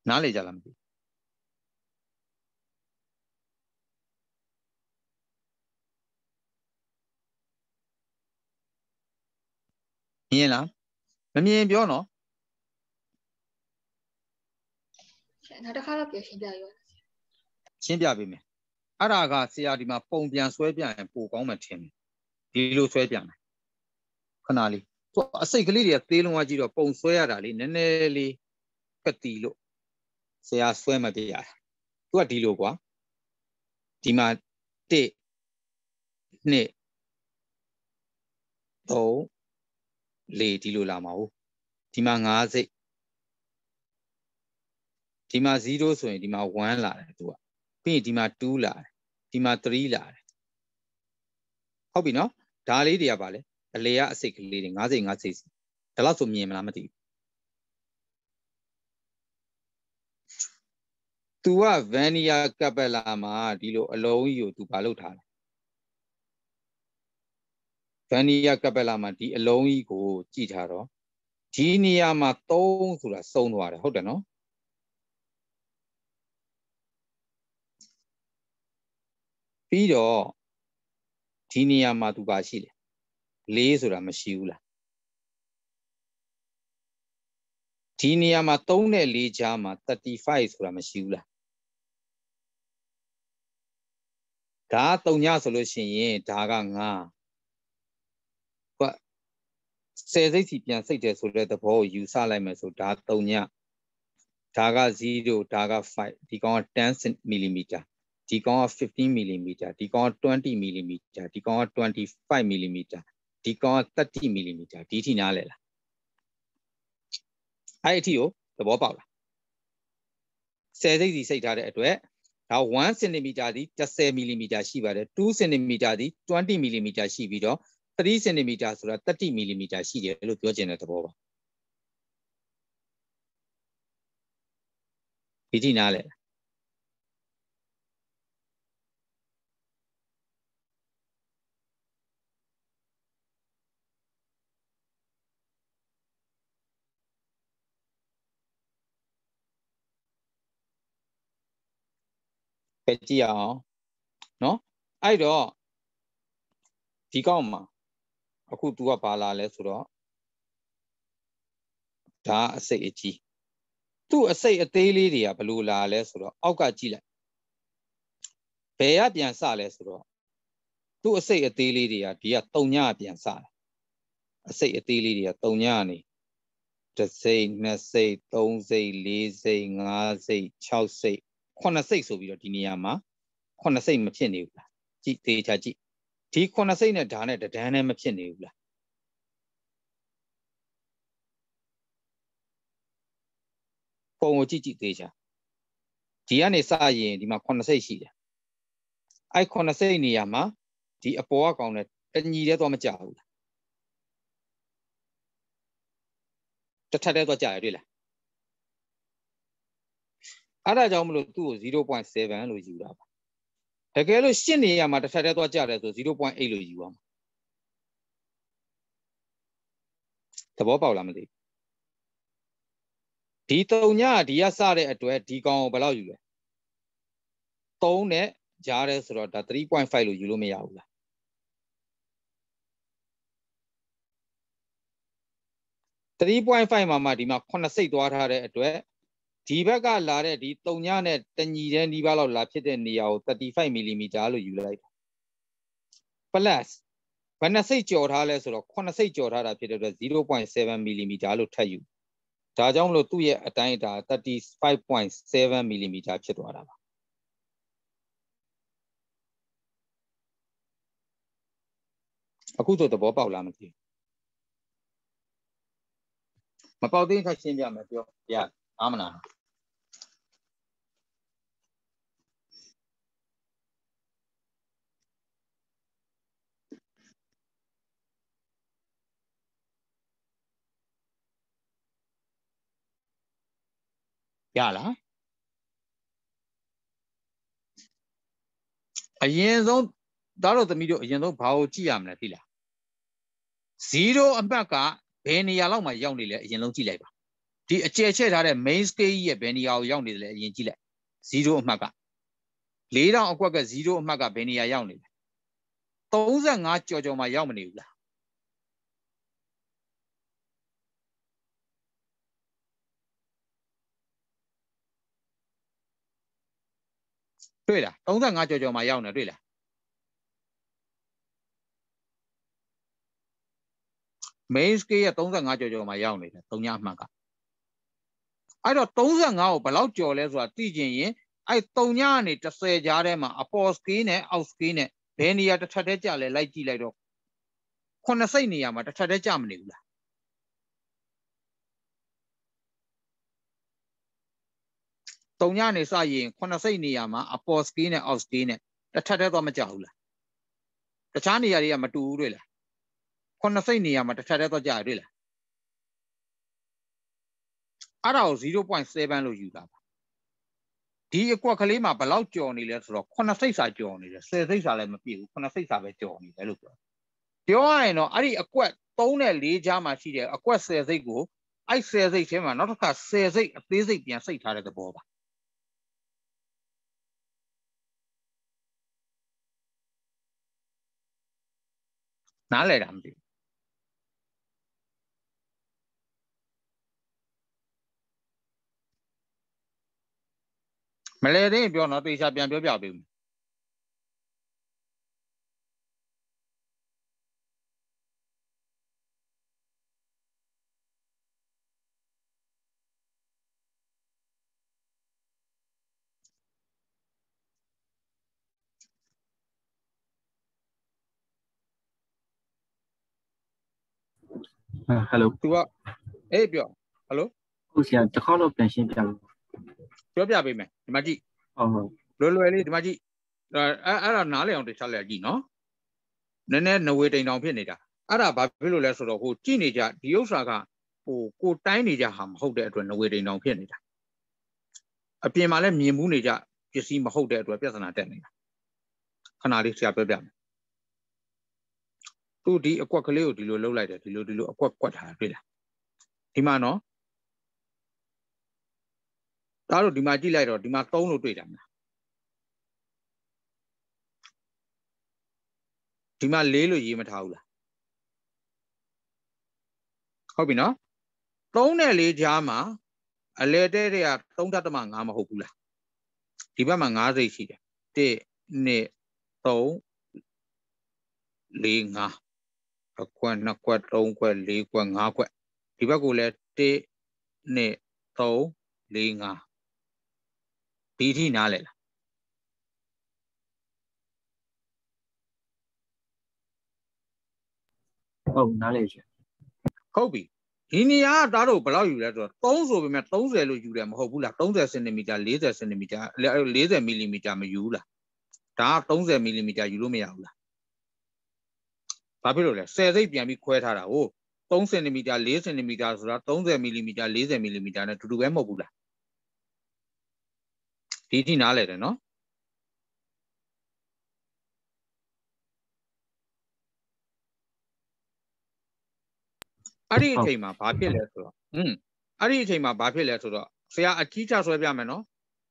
နားလေကြလားမသိမြင်လားမမြင်ပြောနော်
နောက်တစ်ခါတော့ပြန်ရှင်းပြရော
ရှင်းပြပေးမယ်အဲ့ဒါကဆရာဒီမှာပုံပြန်ဆွဲပြရင်ပိုကောင်းမှထင်တယ်ဒီလိုဆွဲပြမယ်ခဏလေးသူအစိတ်ကလေးတွေကသေးလုံးဝကြည့်တော့ပုံဆွဲရတာလေးနည်းနည်းလေးကတိလို့ဆရာဆွဲမပြရသူကဒီလိုကွာဒီမှာ1 2 3 4ဒီလိုလာမှာဟုတ်ဒီမှာ5စိတ်ဒီမှာ0ဆိုရင်ဒီမှာ1လာတယ်သူကပြီးရင်ဒီမှာ2လာတယ်ဒီမှာ3လာတယ်ဟုတ်ပြီနော်ဒါလေးတွေကပါလေအလေရအစိတ်ကလေးတွေ5စိတ်5စိတ်ဒါလောက်ဆိုမြင်မလားမသိဘူးသူကဗန်နီယာကပယ်လာမှာဒီလိုအလုံးကြီးကိုသူဘာလုပ်ထားလဲဗန်နီယာကပယ်လာမှာဒီအလုံးကြီးကိုကြည့်ထားတော့ဒီနေရာမှာ3ဆိုတာစုံသွားတယ်ဟုတ်တယ်နော်ပြီးတော့ဒီနေရာမှာသူပါရှိတယ်၄ဆိုတာမရှိဘူးလားဒီနေရာမှာ3နဲ့4ကြားမှာ35ဆိုတာမရှိဘူးလားဒါက3ညဆိုလို့ရှိရင်ဒါက9ကွဆယ်စိတ်စီပြန်စိတ်တယ်ဆိုတဲ့သဘောကိုယူဆလိုက်မယ်ဆိုဒါ3ညဒါက0ဒါက5ဒီကောင်က10 mm ဒီကောင်က15 mm ဒီကောင်က20 mm ဒီကောင်က25 mm ဒီကောင်က30 mm ဒီထိနားလဲလားအဲ့အထိကိုသဘောပေါက်လားဆယ်စိတ်စီစိတ်ထားတဲ့အတွက်ဒါ1 cm သည်30 mm ရှိပါတယ်2 cm သည်20 mm ရှိပြီးတော့3 cm ဆိုတာ30 mm ရှိတယ်လို့ပြောချင်တဲ့သဘောပါဒီကြည့်နားလဲလားပဲကြည့်အောင်နော်အဲ့တော့ဒီကောက်မှာအခု तू ကဘာလာလဲဆိုတော့ဒါအစိတ်အကြီးသူ့အစိတ်အသေးလေးတွေကဘလို့လာလဲဆိုတော့အောက်ကကြည့်လိုက်ဘယ်ကပြန်စလဲဆိုတော့သူ့အစိတ်အသေးလေးတွေကဒီကတုံညပြန်စတယ်အစိတ်အသေးလေးတွေကတုံညနေတစ်စိတ်နှစ်စိတ်သုံးစိတ်လေးစိတ်ငါးစိတ်ခြောက်စိတ်ခုနှစ်စိတ်ဆိုပြီးတော့ဒီနေရာမှာခုနှစ်စိတ်မဖြစ်နေဘူးလားကြည့်သေးချာကြည့်ဒီခုနှစ်စိတ်နဲ့ဓာတ်နဲ့တဒန်းနဲ့မဖြစ်နေဘူးလားပုံကိုကြည့်ကြည့်သေးချာဒီကနေစရင်ဒီမှာခုနှစ်စိတ်ရှိတယ်အဲ့ခုနှစ်စိတ်နေရာမှာဒီအပေါ်ကကောင်းတဲ့တညီတဲ့တော့မကြဘူးလားတစ်ထပ်တဲ့တော့ကြရတွေ့လားအဲ့ဒါကြောင့်မလို့သူ့ကို0.7လို့ယူတာပါတကယ်လို့ရှင်းနေရမှာတစ်ထပ်တည်းသွားကြတယ်ဆို0.8လို့ယူအောင်သဘောပေါက်လားမသိဒီတုံညဒီကစတဲ့အတွက်ဒီကောင်ကိုဘယ်လောက်ယူလဲ3နဲ့ကြားတယ်ဆိုတော့ဒါ3.5လို့ယူလို့မရဘူးလား3.5မှာမှဒီမှာ9စိတ်သွားထားတဲ့အတွက်ဒီဘက်ကလာတဲ့ဒီတုံညနဲ့တညီတဲ့နီးပါးလောက်လာဖြစ်တဲ့နေရာကို35 mm လို့ယူလိုက်တာ plus ဘယ်နှစိတ်ကြော်ထားလဲဆိုတော့9စိတ်ကြော်ထားတာဖြစ်တဲ့အတွက်0.7 mm လို့ထပ်ယူဒါကြောင့်မလို့သူ့ရဲ့အတိုင်းအတာ35.7 mm ဖြစ်သွားတာပါအခုဆိုသဘောပေါက်လားမသိဘူးမပေါက်သေးခါရှင်းပြမယ်ပြောရအာမနာရလားအရင်ဆုံးသားတော်သမီးတို့အရင်ဆုံးဘာကိုကြည့်ရမလဲသိလား0အမှတ်ကဘယ်နေရာလောက်မှရောက်နေလဲအရင်လုံးကြည့်လိုက်ပါဒီအကျယ်ချဲ့ထားတဲ့ main scale ကြီးရဲ့ဘယ်နေရာကိုရောက်နေလဲအရင်ကြည့်လိုက်0အမှတ်က4000အကွက်က0အမှတ်ကဘယ်နေရာရောက်နေလဲ35ကြော်ကြော်မှရောက်မနေဘူးလားတွေ့လား35ကြော်ကြော်မှာရောက်နေတွေ့လားမေးစကေးရ35ကြော်ကြော်မှာရောက်နေတယ်သုံးညအမှန်ကအဲ့တော့35ကိုဘယ်လောက်ကြော်လဲဆိုတာသိကျင်ရင်အဲ့3ညကနေ30ကြားထဲမှာအပေါ်စကေးနဲ့အောက်စကေးနဲ့ဘယ်နေရာတစ်ထပ်တည်းကြလဲလိုက်ကြည့်လိုက်တော့ခုနှစ်စိတ်နေရာမှာတစ်ထပ်တည်းကြမနေဘူးလားတုံညနေစရင်ခုနှစ်စိတ်နေရာမှာအပေါ် scale နဲ့ off scale နဲ့တစ်ထပ်တည်းသွားမကြဘူးလားတခြားနေရာတွေကမတူဘူးတွေ့လားခုနှစ်စိတ်နေရာမှာတစ်ထပ်တည်းသွားကြရတွေ့လားအဲ့ဒါကို0.7လို့ယူတာပါဒီအကွက်ကလေးမှာဘယ်လောက်ကြော်နေလဲဆိုတော့ခုနှစ်စိတ်စာကြော်နေတယ်ဆယ်စိတ်စာလည်းမပြည့်ဘူးခုနှစ်စိတ်စာပဲကြော်နေတယ်လို့ပြောပြောရရင်တော့အဲ့ဒီအကွက်3နဲ့4ကြားမှာရှိတဲ့အကွက်10စိတ်ကိုအဲ့10စိတ်ထဲမှာနောက်တစ်ခါ10စိတ်အသေးစိတ်ပြန်စိတ်ထားတဲ့သဘောပါ
နားလည်တာမသိဘူး
မလဲသေးရင်ပြောတော့သေချာပြန်ပြောပြပေးမယ်
ဟယ်လို तू က
အေးပြောဟယ်လို
ဟုတ်ဆရာတစ်ခေါက်တော့ပြန်ရှင်းပြ
လို့ပြောပြပေးမယ်ဒီမှာကြည့်ဟုတ်ဟုတ်လွယ်လွယ်လေးဒီမှာကြည့်အဲ့အဲ့ဒါနားလည်အောင်တခြားလဲကြည့်နော်နည်းနည်းနဝေတိန်တောင်ဖြစ်နေတာအဲ့ဒါဘာဖြစ်လို့လဲဆိုတော့ဟိုကြည့်နေကြဒီဥစ္စာကဟိုကိုတိုင်းနေကြဟာမဟုတ်တဲ့အတွက်နဝေတိန်တောင်ဖြစ်နေတာအပြင်မှာလည်းမြင်မှုနေကြပစ္စည်းမဟုတ်တဲ့အတွက်ပြဿနာတက်နေတာခဏလေးဆရာပြောပြမယ်သူ့ဒီအကွက်ကလေးကိုဒီလိုလှုပ်လိုက်တယ်ဒီလိုဒီလိုအကွက်ကွက်ထားတွေ့လားဒီမှာနော်ဒါတို့ဒီမှာကြည့်လိုက်တော့ဒီမှာ3လို့တွေ့တာမလားဒီမှာ4လို့ရေးမထားဘူးလားဟုတ်ပြီနော်3နဲ့4ကြားမှာအလဲတဲတွေက3.5မဟုတ်ဘူးလားဒီဘက်မှာ9စိတ်ရှိတယ်1 2 3 4 5အကွက်နှစ်ကွက်သုံးကွက်လေးကွက်ငါးကွက်ဒီဘက်ကလည်း1နဲ့3 4 5ဒီထိနားလဲလားဟုတ်နားလေရှင်ဟုတ်ပြီဒီနေရာကတားတို့ဘယ်လောက်ယူလဲဆိုတော့30ဆိုပေမဲ့30လို့ယူတယ်မဟုတ်ဘူးလား30စင်တီမီတာ40စင်တီမီတာ40မီလီမီတာမယူဘူးလားဒါက30မီလီမီတာယူလို့မရဘူးလားဘာဖြစ်လို့လဲဆယ်စိတ်ပြန်ပြီးခွဲထားတာဟို3စင်တီမီတာ4စင်တီမီတာဆိုတာ30မီလီမီတာ40မီလီမီတာနဲ့တူတူပဲမဟုတ်ဘူးလားဒီထိနားလဲတယ်နော်အဲ့ဒီအချိန်မှာဘာဖြစ်လဲဆိုတော့อืมအဲ့ဒီအချိန်မှာဘာဖြစ်လဲဆိုတော့ဆရာအကြီးချဆွဲပြမယ်နော်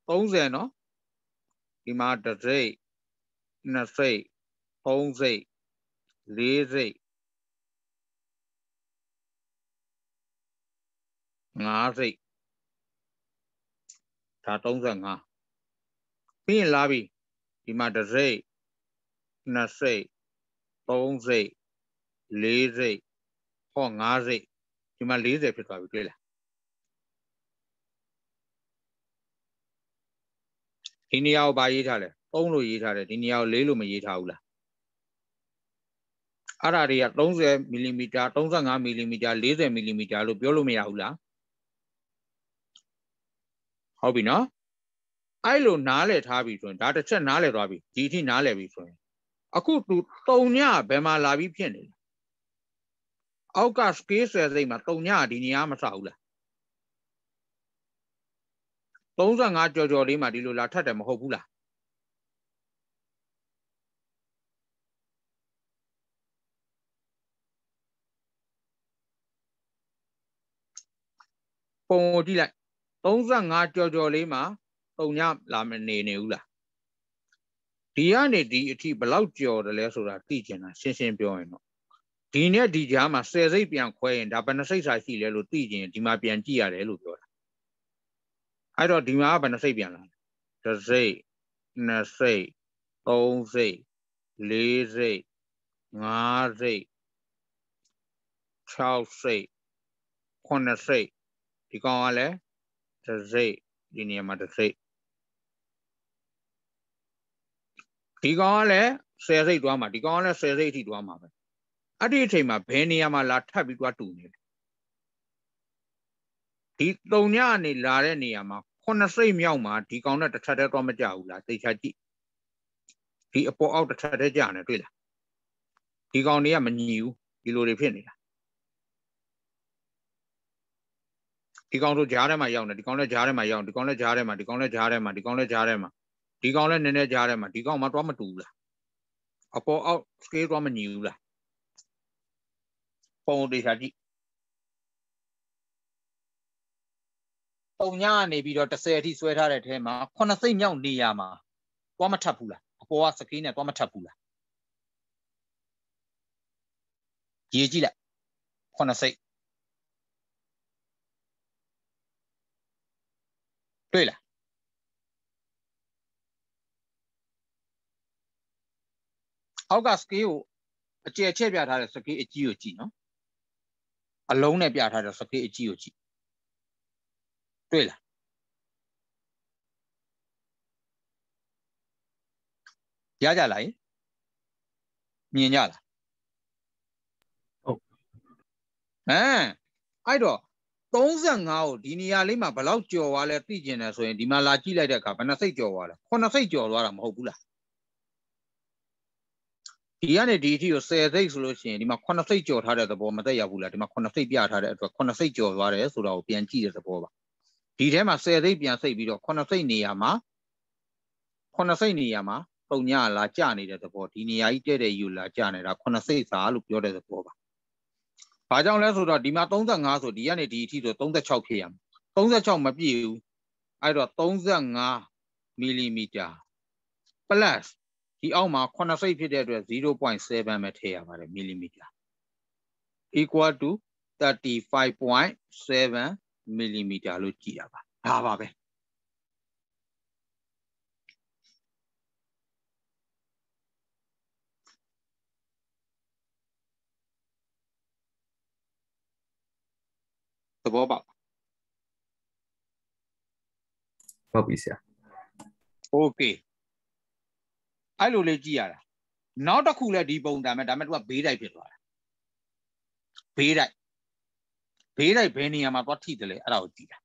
30နော်ဒီမှာတစ်စိတ်နှစ်စိတ်သုံးစိတ်လေးစိတ်ငါးစိတ်ဒါ35ပြီးရင်လာပြီဒီမှာတစ်စိတ်နှစ်စိတ်သုံးစိတ်လေးစိတ်ဟောငါးစိတ်ဒီမှာ40ဖြစ်သွားပြီတွေ့လားဒီနေရာကိုဗာရေးထားလဲပုံလို့ရေးထားတယ်ဒီနေရာကိုလေးလို့မရေးထားဘူးလားအဲ့ဒါတွေက30မီလီမီတာ35မီလီမီတာ40မီလီမီတာလို့ပြောလို့မရဘူးလားဟုတ်ပြီနော်အဲ့လိုနားလည်ထားပြီဆိုရင်ဒါတစ်ချက်နားလည်သွားပြီဒီအထိနားလည်ပြီဆိုရင်အခုသူတုံညဘယ်မှာလာပြီးဖြစ်နေလဲအောက်က scale ဆယ်စိတ်မှာတုံညဒီနေရာမဆောက်ဘူးလား35ကြော်ကြော်လေးမှာဒီလိုလာထပ်တယ်မဟုတ်ဘူးလားပုံကိုကြည့်လိုက်35ကြော်ကြော်လေးမှာပုံညလာမနေနေဘူးလားဒီကနေဒီအထိဘလောက်ကြော်တယ်လဲဆိုတာသိကျင်တာရှင်းရှင်းပြောရင်တော့ဒီနဲ့ဒီကြားမှာဆယ်စိတ်ပြန်ခွဲရင်ဒါဘယ်နှစိတ်စာရှိလဲလို့သိကျင်ဒီမှာပြန်ကြည့်ရတယ်လို့ပြောတာအဲ့တော့ဒီမှာကဘယ်နှစိတ်ပြန်လာလဲတစ်စိတ်နှစ်စိတ်သုံးစိတ်လေးစိတ်ငါးစိတ်6စိတ်9စိတ်ဒီကောင်ကလည်းတစိတ်ဒီနေရာမှာတစိတ်ဒီကောင်ကလည်းဆယ်စိတ်တွားမှာဒီကောင်ကလည်းဆယ်စိတ်အထိတွားမှာပဲအဲ့ဒီအချိန်မှာဘယ်နေရာမှာလာထပ်ပြီးတွားတူနေလဲဒီတုံညအနေလာတဲ့နေရာမှာခုနှစ်စိတ်မြောက်မှာဒီကောင်နဲ့တစ်ထပ်တည်းတွားမကြဘူးလားသိချာကြည့်ဒီအပေါ်အောက်တစ်ထပ်တည်းကြာနေတွေ့လားဒီကောင်တွေကမညီဘူးဒီလိုတွေဖြစ်နေတာဒီကောင်တို့ကြားထဲမှာရောက်နေဒီကောင်လည်းကြားထဲမှာရောက်ဒီကောင်လည်းကြားထဲမှာဒီကောင်လည်းကြားထဲမှာဒီကောင်လည်းကြားထဲမှာဒီကောင်လည်းနည်းနည်းကြားထဲမှာဒီကောင်မှတော့မတူဘူးလားအပေါ်အောက် scale တော့မညီဘူးလားပုံတေချာကြည့်ပုံညာကနေပြီးတော့30အထိဆွဲထားတဲ့အထဲမှာ9စိတ်မြောက်နေရမှာတော့မထပ်ဘူးလားအပေါ်က scale နဲ့တော့မထပ်ဘူးလားရေးကြည့်လိုက်9စိတ်တွေ့လားအောက်က scale ကိုအကျယ်ချဲ့ပြထားတဲ့ scale အကြီးကိုကြည့်နော်အလုံးနဲ့ပြထားတဲ့ scale အကြီးကိုကြည့်တွေ့လားရကြလားမြင်ကြလားဟုတ်ဟမ်အဲ့တော့35ကိုဒီနေရာလေးမှာဘလောက်ကျော်သွားလဲသိကျင်တယ်ဆိုရင်ဒီမှာလာကြည့်လိုက်တဲ့အခါဘယ်နှစိတ်ကျော်သွားလဲခုနှစ်စိတ်ကျော်သွားတာမဟုတ်ဘူးလားဒီကနေဒီအထိကို10စိတ်ဆိုလို့ရှိရင်ဒီမှာခုနှစ်စိတ်ကျော်ထားတဲ့သဘောမသိရဘူးလားဒီမှာခုနှစ်စိတ်ပြထားတဲ့အတွက်ခုနှစ်စိတ်ကျော်သွားတယ်ဆိုတာကိုပြန်ကြည့်တဲ့သဘောပါဒီထဲမှာ10စိတ်ပြန်စိတ်ပြီးတော့ခုနှစ်စိတ်နေရာမှာခုနှစ်စိတ်နေရာမှာပုံညာလာကြနေတဲ့သဘောဒီနေရာကြီးတဲ့တဲ့ယူလာကြနေတာခုနှစ်စိတ်စာလို့ပြောတဲ့သဘောပါဘာကြောင့်လဲဆိုတော့ဒီမှာ35ဆိုဒီကနေဒီအထိဆို36ဖြစ်ရမှာ36မပြည့်ဘူးအဲ့တော့35မီလီမီတာ plus ဒီအောက်မှာ9စိတ်ဖြစ်တဲ့အတွက်0.7ပဲထည့်ရပါတယ်မီလီမီတာ equal to 35.7 mm လို့ကြည်ရပါဒါပါပဲသဘောပေါက်ပေါက်ပြီဆရာโอเคအဲ့လိုလေးကြည့်ရတာနောက်တစ်ခုလည်းဒီပုံတံမဲ့ဒါမဲ့သူကဘေးတိုက်ဖြစ်သွားတာဘေးတိုက်ဘေးတိုက်ဘယ်နေရာမှာသွားထိတယ်လဲအဲ့ဒါကိုကြည့်တာ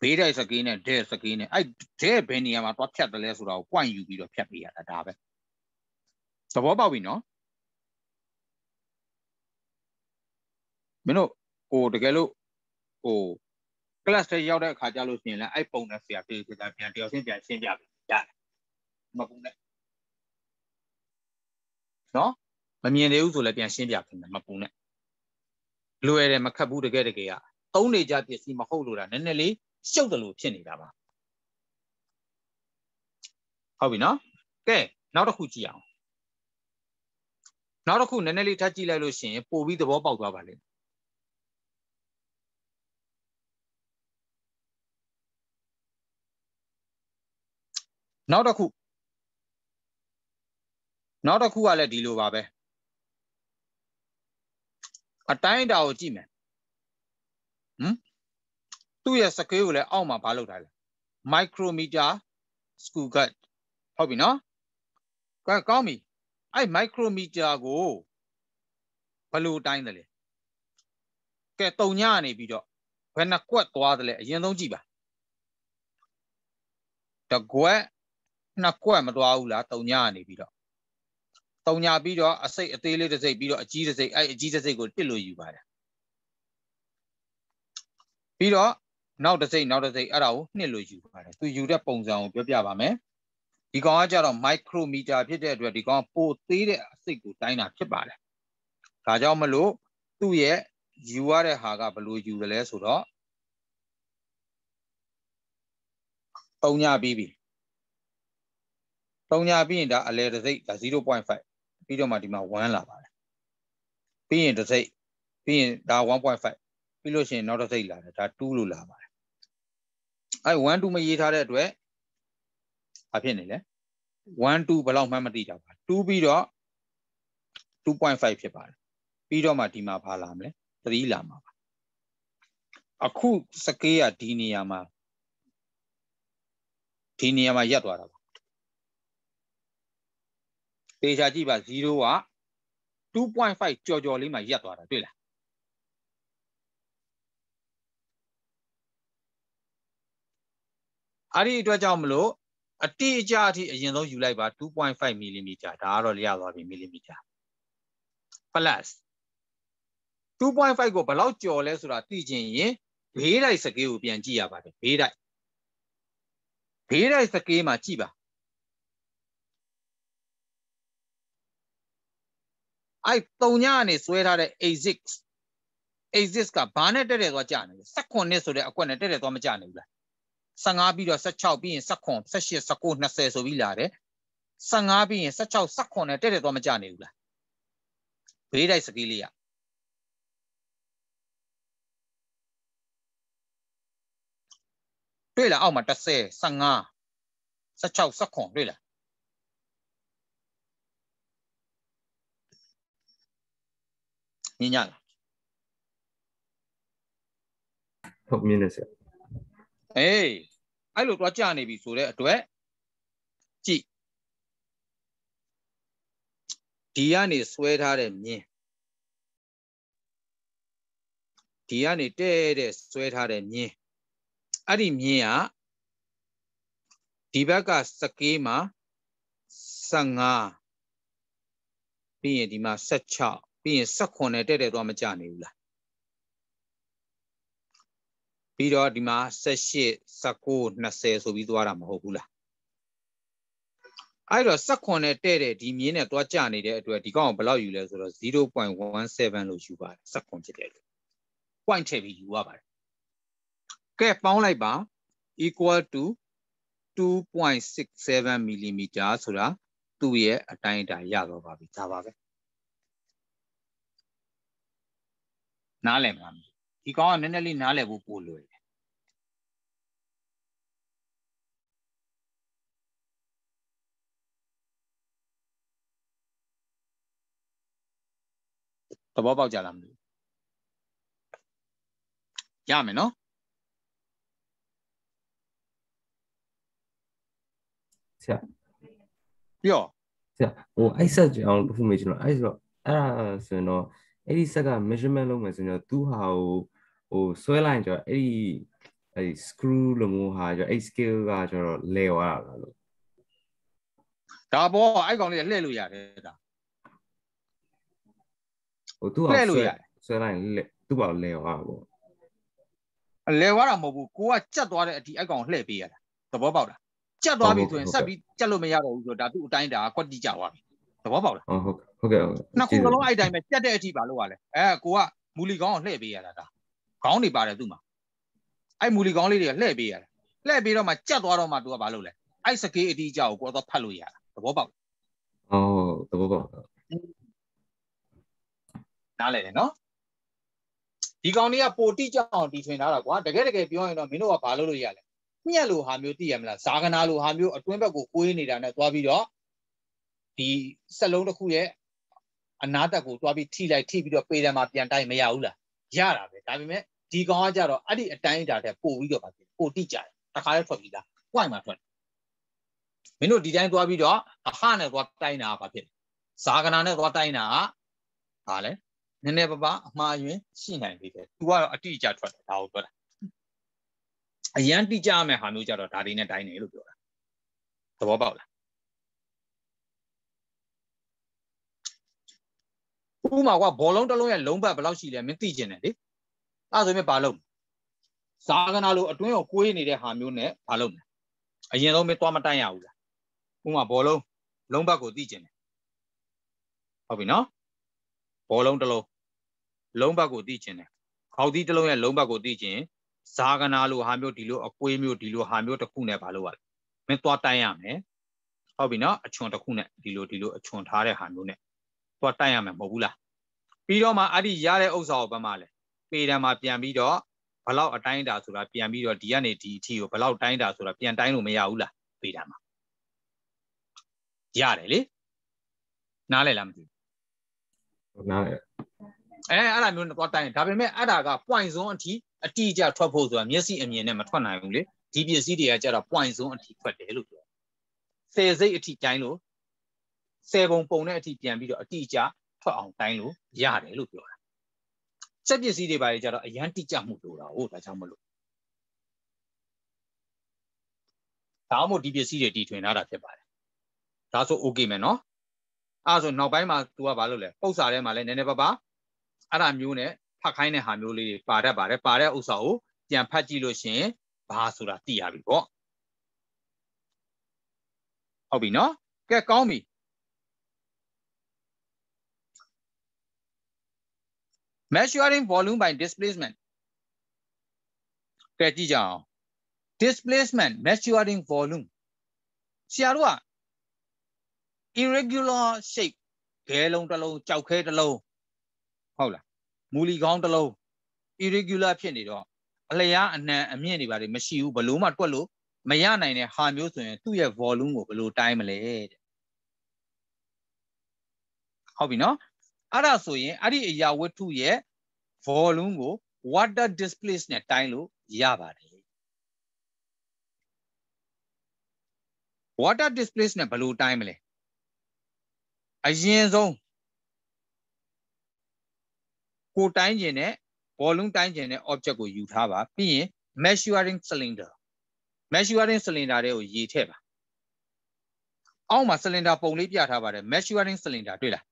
ဘေးတိုက်စကင်းနဲ့ဒဲစကင်းနဲ့အဲ့ဒဲဘယ်နေရာမှာသွားဖြတ်တယ်လဲဆိုတာကို point ယူပြီးတော့ဖြတ်ပေးရတာဒါပဲသဘောပေါက်ပြီနော်မင်းတို့ဟိုတကယ်လို့ဟို class ထဲရောက်တဲ့အခါကျလို့ရှိရင်လည်းအဲ့ပုံနဲ့ဆရာပြေပြေပြန်တယောက်ချင်းပြန်ရှင်းပြပေးရတယ်မပူနဲ့နော်မမြင်သေးဘူးဆိုလည်းပြန်ရှင်းပြပေးမယ်မပူနဲ့လွယ်တယ်မခက်ဘူးတကယ်တကယ်ကသုံးနေကြပစ္စည်းမဟုတ်လို့ဒါနည်းနည်းလေးရှုပ်တယ်လို့ဖြစ်နေတာပါဟုတ်ပြီနော်ကဲနောက်တစ်ခုကြည့်အောင်နောက်တစ်ခုနည်းနည်းလေးထပ်ကြည့်လိုက်လို့ရှိရင်ပို့ပြီးသဘောပေါက်သွားပါလိမ့်နောက်တစ်ခုနောက်တစ်ခုကလည်းဒီလိုပါပဲအတိုင်းတာကိုကြည့်မယ်ဟမ်သူ့ရဲ့ scale ကိုလည်းအောက်မှာဘာလုပ်ထားလဲ micrometer school guide ဟုတ်ပြီနော်ကောင်းပြီအဲ့ micrometer ကိုဘယ်လိုတိုင်းတယ်လဲကဲတုံညနေပြီးတော့ဘယ်နှကွက်သွားတယ်လဲအရင်ဆုံးကြည့်ပါတကွက်နှစ်ကွက်မတွားဘူးလားတုံညကနေပြီးတော့တုံညာပြီးတော့အစိတ်အသေးလေးတစ်စိတ်ပြီးတော့အကြီးတစ်စိတ်အဲ့အကြီးတစ်စိတ်ကိုတစ်လို့ယူပါတယ်ပြီးတော့နောက်တစ်စိတ်နောက်တစ်စိတ်အဲ့ဒါကိုနှစ်လို့ယူပါတယ်သူယူတဲ့ပုံစံကိုပြောပြပါမယ်ဒီကောင်ကကြတော့ micrometer ဖြစ်တဲ့အတွက်ဒီကောင်ပိုသေးတဲ့အစိတ်ကိုတိုင်းတာဖြစ်ပါတယ်ဒါကြောင့်မလို့သူ့ရဲ့ယူရတဲ့ဟာကဘယ်လိုယူရလဲဆိုတော့တုံညာပြီးပြီ3ညာပြီးရင်ဒါအလဲတစ်စိတ်ဒါ0.5ပြီးတော့မှဒီမှာ1လာပါတယ်ပြီးရင်တစ်စိတ်ပြီးရင်ဒါ1.5ပြီးလို့ရှိရင်နောက်တစ်စိတ်လာတယ်ဒါ2လို့လာပါတယ်အဲ1 2မရေးထားတဲ့အတွက်အဖြစ်နေလေ1 2ဘယ်လောက်မှမသိတာပါ2ပြီးတော့2.5ဖြစ်ပါတယ်ပြီးတော့မှဒီမှာဘာလာမလဲ3လာမှာပါအခုစကေးကဒီနေရာမှာဒီနေရာမှာရက်သွားတာပါသေချာကြည့်ပါ0က2.5ကြော်ကြော်လေးမှရပ်သွားတာတွေ့လားအဲ့ဒီအတွက်ကြောင့်မလို့အတိအကျအထိအရင်ဆုံးယူလိုက်ပါ2.5 mm ဒါကတော့လျရသွားပြီ mm plus 2.5ကိုဘယ်လောက်ကျော်လဲဆိုတာသိချင်ရင်ဘေးတိုက်စကေးကိုပြန်ကြည့်ရပါတယ်ဘေးတိုက်ဘေးတိုက်စကေးမှာကြည့်ပါအဲ့တုံညကနေဆွဲထားတဲ့ ASIC ASIC ကဘာနဲ့တက်တယ်သွားကြာနေတယ်16နှစ်ဆိုတဲ့အကွက်နဲ့တက်တယ်သွားမကြာနေဘူးလား15ပြီးတော့16ပြီးရင်18 18 19 20ဆိုပြီးလာတယ်15ပြီးရင်16 18နဲ့တက်တယ်သွားမကြာနေဘူးလားဘေးတိုက်စကီးလေးရတွေ့လားအောက်မှာ30 15 16 18တွေ့လားမြင်ကြလားဟုတ်မြင်တယ်ဆရာအေးအဲ့လိုတော့ကြာနေပြီဆိုတဲ့အတွက်ကြည့်ဒီကနေဆွဲထားတဲ့မြင်းဒီကနေတဲ့တဲ့ဆွဲထားတဲ့မြင်းအဲ့ဒီမြင်းကဒီဘက်ကစကေးမှာ15ပြီးရင်ဒီမှာ16ပြီးရင်18နဲ့တက်တက်သွားမကြနေဘူးလားပြီးတော့ဒီမှာ18 19 20ဆိုပြီးသွားတာမဟုတ်ဘူးလားအဲ့တော့18နဲ့တဲ့တဲ့ဒီမြင်းနဲ့သွားကြနေတဲ့အတွက်ဒီကောင်ကဘယ်လောက်ယူလဲဆိုတော့0.17လို့ယူပါတယ်18ဖြစ်တယ်လို့ point ထည့်ပြီးယူရပါတယ်ကဲပေါင်းလိုက်ပါ equal to 2.67 mm ဆိုတာသူ့ရဲ့အတိုင်းအတာရတော့ပါပြီဒါပါပဲနားလည်မှာဒီကောင်ကနည်းနည်းလေးနားလည်ဖို့ပိုလွယ်တယ်သဘောပေါက်ကြလားမသိဘူးရမယ်နော်ဆရာပြ
ောဆရာဟို access ကြောင့်တစ်ခုမေးချင်တော့အဲ့ဆိုတော့အဲ့ဒါဆိုရင်တော့အဲ့ဒီဆက်က measurement လုပ်မယ်ဆိုရင်တော့သူဟာဟိုဟိုဆွဲလိုက်ရင်ကျတော့အဲ့ဒီအဲ့ဒီ screw လိုမျိုးဟာကျတော့အဲ့ scale ကကျတော့လဲသွားတာလို့
ဒါပေါ်အဲ့ကောင်လေးလှည့်လို့ရတယ်ဒါ
ဟိုသူဟာလှည့်လို့ရတယ်ဆွဲလိုက်ရင်လှည့်သူ့ပါလဲသွားတာပေါ့
လဲသွားတာမဟုတ်ဘူးကိုကကြက်သွားတဲ့အဒီအဲ့ကောင်လှည့်ပေးရတာသဘောပေါက်လားကြက်သွားပြီဆိုရင်ဆက်ပြီးကြက်လို့မရတော့ဘူးဆိုတော့ဒါသူ့အတိုင်းဒါကွက်တိကြသွားပြီသဘောပေါက်လားဟုတ်
ဟုတ်ကဲ့ဟုတ်ကဲ့နှစ်ခု
လုံးအဲ့တိုင်းပဲပြတ်တဲ့အထိပါလို့ရလဲအဲကိုကမူလီကောင်းကိုလှည့်ပေးရတာဒါခေါင်းနေပါတယ်သူ့မှာအဲ့မူလီကောင်းလေးတွေကလှည့်ပေးရတယ်လှည့်ပေးတော့မှကြက်သွားတော့မှသူကဘာလုပ်လဲအဲ့စကေးအတီးကြောက်ကိုကိုတော့ဖတ်လို့ရတာသဘောပေါက်ဟုတ်သဘောပေါက်နားလည်တယ်နော်ဒီကောင်တွေကပိုတိကြအောင်တီထွင်ထားတာကွာတကယ်တကယ်ပြောရင်တော့မင်းတို့ကဘာလုပ်လို့ရလဲညက်လိုဟာမျိုးသိရမလားဇာကနာလိုဟာမျိုးအတွင်းဘက်ကိုကိုးနေတာနဲ့သွားပြီးတော့ဒီစက်လုံးတစ်ခုရဲ့အနာတက်ကိုသွားပြီးထိလိုက်ထိပြီးတော့ပေတယ်မှာပြန်တိုင်းမရဘူးလားရတာပဲဒါပေမဲ့ဒီကောင်ကကြတော့အဲ့ဒီအတိုင်းဒါတဲ့ပို့ပြီးတော့ပါပို့တိကြတယ်တခါလဲထွက်ပြီးသားဝိုင်မှာထွက်မင်းတို့ဒီတိုင်းသွားပြီးတော့အခနဲ့သွားတိုင်းတာပါဖြစ်တယ်ဇာကနာနဲ့သွားတိုင်းတာကဒါလဲနည်းနည်းပါးပါအမှားယွင်းရှိနိုင်သေးတယ်သူကတော့အတိအကျထွက်တယ်ဒါကိုပြောတာအရန်တိကျမဲ့ဟာမျိုးကြတော့ဒါတွေနဲ့တိုင်းတယ်လို့ပြောတာသဘောပေါက်လားဥမာကဘောလုံးတစ်လုံးရဲ့လုံးပတ်ဘယ်လောက်ရှိလဲမင်းသိကျင်တယ်လေအဲ့ဆိုမြင်ပါလုံးဇာကနာလိုအတွင်းကိုကိုးနေတဲ့ဟာမျိုးနဲ့ဘာလုပ်မလဲအရင်ဆုံးမင်းသွားမတိုက်ရဘူးလားဥမာဘောလုံးလုံးဘက်ကိုသိကျင်တယ်ဟုတ်ပြီနော်ဘောလုံးတစ်လုံးလုံးဘက်ကိုသိကျင်တယ်ခေါက်သီးတစ်လုံးရဲ့လုံးဘက်ကိုသိကျင်ဇာကနာလိုဟာမျိုးဒီလိုအကွေးမျိုးဒီလိုဟာမျိုးတစ်ခုနဲ့ဘာလုပ်ရလဲမင်းသွားတိုက်ရမယ်ဟုတ်ပြီနော်အချွန်တစ်ခုနဲ့ဒီလိုဒီလိုအချွန်ထားတဲ့ဟာမျိုးနဲ့သူကတိုက်ရမယ်မဟုတ်ဘူးလားပြီးတော့မှအဲ့ဒီရတဲ့ဥစ္စာကိုဘယ်မှာလဲပေတံမှာပြန်ပြီးတော့ဘလောက်အတိုင်းတာဆိုတာပြန်ပြီးတော့ဒီကနေဒီအထိကိုဘလောက်တိုင်းတာဆိုတာပြန်တိုင်းလို့မရဘူးလားပေတံမှာရတယ်လေနားလဲလားမသိဘူးနားလဲအဲအဲ့ဒါမျိုးတော့တိုင်းဒါပေမဲ့အဲ့ဒါက point zone အထိအတိအကျထွက်ဖို့ဆိုတာမျက်စိအမြင်နဲ့မထွက်နိုင်ဘူးလေဒီပစ္စည်းတွေကကျတော့ point zone အထိထွက်တယ်လို့ပြောဆယ်စိတ်အထိတိုင်းလို့10ပုံပုံတဲ့အထိပြန်ပြီးတော့အတိအကျထွက်အောင်တိုင်းလို့ရတယ်လို့ပြောတာစက်ပစ္စည်းတွေဘာတွေကြတော့အရန်တိကျမှုလိုတာဟုတ်ဒါကြောင့်မလို့ဒါမှမဟုတ်ဒီပစ္စည်းတွေတီထွင်ထားတာဖြစ်ပါတယ်ဒါဆို okay မယ်နော်အဲ့ဆိုနောက်ပိုင်းမှာ तू ကဘာလုပ်လဲပုံစာထဲမှာလဲနည်းနည်းပါးပါအဲ့ဒါမျိုးနဲ့ဖတ်ခိုင်းတဲ့ဟာမျိုးလေးတွေပါတတ်ပါတယ်ပါတဲ့ဥစ္စာကိုပြန်ဖတ်ကြည့်လို့ရှင်ဘာဆိုတာသိရပြီပေါ့ဟုတ်ပြီနော်ကဲကောင်းပြီ measuring volume by displacement ကဲကြည့်ကြအောင် displacement measuring volume ဆရာတို့က irregular shape ဂဲလုံးတစ်လုံးကြောက်ခဲတစ်လုံးဟုတ်လားမူလီကောင်းတစ်လုံး irregular ဖြစ်နေတော့အလျားအနံအမြင့်တွေပါတယ်မရှိဘူးဘလို့မှတွက်လို့မရနိုင်တဲ့ဟာမျိုးဆိုရင်သူ့ရဲ့ volume ကိုဘယ်လိုတိုင်းမလဲတဲ့ဟုတ်ပြီနော်အဲ့ဒါဆိုရင်အဲ့ဒီအရာဝတ္ထုရဲ့ volume ကို water displace နဲ့တိုင်းလို့ရပါတယ် water displace နဲ့ဘယ်လိုတိုင်းမလဲအရင်ဆုံးကိုတိုင်းကျင်တဲ့ volume တိုင်းကျင်တဲ့ object ကိုယူထားပါပြီးရင် measuring cylinder measuring cylinder တွေကိုရေးထည့်ပါအောက်မှာ cylinder ပုံလေးပြထားပါတယ် measuring cylinder တွေ့လား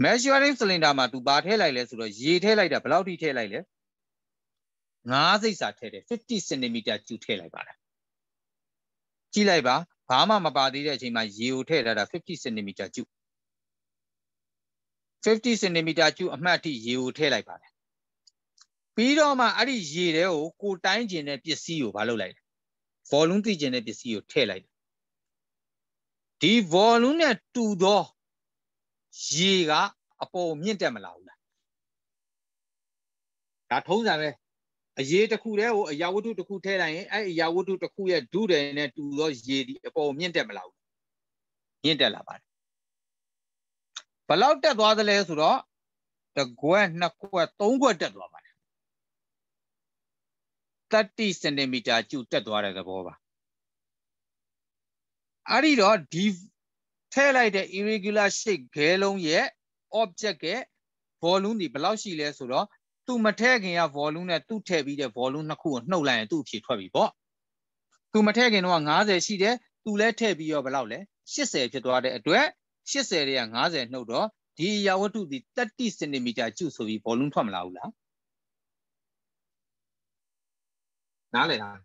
measuring cylinder မှာ तू ဘာထည့်လိုက်လဲဆိုတော့ရေထည့်လိုက်တာဘယ်လောက်ထိထည့်လိုက်လဲ9စိတ်စာထည့်တယ်50 cm ကျူထည့်လိုက်ပါလားကြည့်လိုက်ပါဘာမှမပါသေးတဲ့အချိန်မှာရေကိုထည့်ထားတာ50 cm ကျူ50 cm ကျူအမှတ်အထိရေကိုထည့်လိုက်ပါလားပြီးတော့မှအဲ့ဒီရေတွေကိုကိုတိုင်းကျင်တဲ့ပစ္စည်းကိုဘာလုပ်လိုက်လဲ volume သိကျင်တဲ့ပစ္စည်းကိုထည့်လိုက်ဒီ volume နဲ့တူသောရေကအပေါ်မြင့်တက်မလာဘူးလားဒါထုံးစံပဲအရေးတစ်ခုတည်းဟိုအရာဝတ္ထုတစ်ခုထည့်လိုက်ရင်အဲ့အရာဝတ္ထုတစ်ခုရဲ့ဒုတယ်နဲ့တူသောရေဒီအပေါ်မြင့်တက်မလာဘူးမြင့်တက်လာပါတယ်ဘလောက်တက်သွားသလဲဆိုတော့တကွက်နှစ်ကွက်သုံးကွက်တက်သွားပါတယ်30စင်တီမီတာကျူတက်သွားတဲ့သဘောပါအဲ့ဒီတော့ဒီထည့်လိုက်တဲ့ irregular shape ခဲလုံးရဲ့ object ရဲ့ volume ဒီဘယ်လောက်ရှိလဲဆိုတော့သူမထည့်ခင်က volume နဲ့သူ့ထည့်ပြီးတဲ့ volume နှစ်ခုကိုနှုတ်လိုက်ရင်သူ့အဖြေထွက်ပြီပေါ့သူမထည့်ခင်တော့90ရှိတယ်သူလည်းထည့်ပြီးတော့ဘယ်လောက်လဲ80ဖြစ်သွားတဲ့အတွက်80တွေက90နှုတ်တော့ဒီရာဝတ္ထုဒီ30စင်တီမီတာကျုဆိုပြီး volume ထွက်မလာဘူးလားနားလည်လား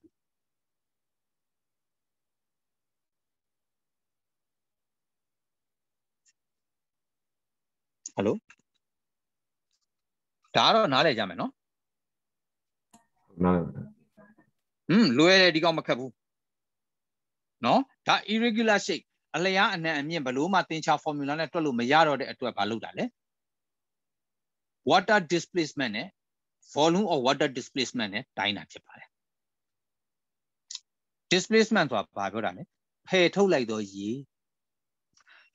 ဟယ်လိုဒါကတော့နားလည်ကြမယ်နော်နားလည်ဟွန်းလွယ်တယ်ဒီကောင်မခက်ဘူးနော်ဒါ irregular shape အလျားအနံ့အမြင့်ဘလို့မှသင်္ချာ formula နဲ့တွက်လို့မရတော့တဲ့အတွက်ဘာလုပ်တာလဲ water displacement နဲ့ volume of water displacement နဲ့တိုင်းတာဖြစ်ပါတယ် displacement ဆိုတာဘာပြောတာလဲဖယ်ထုတ်လိုက်တော့ရေ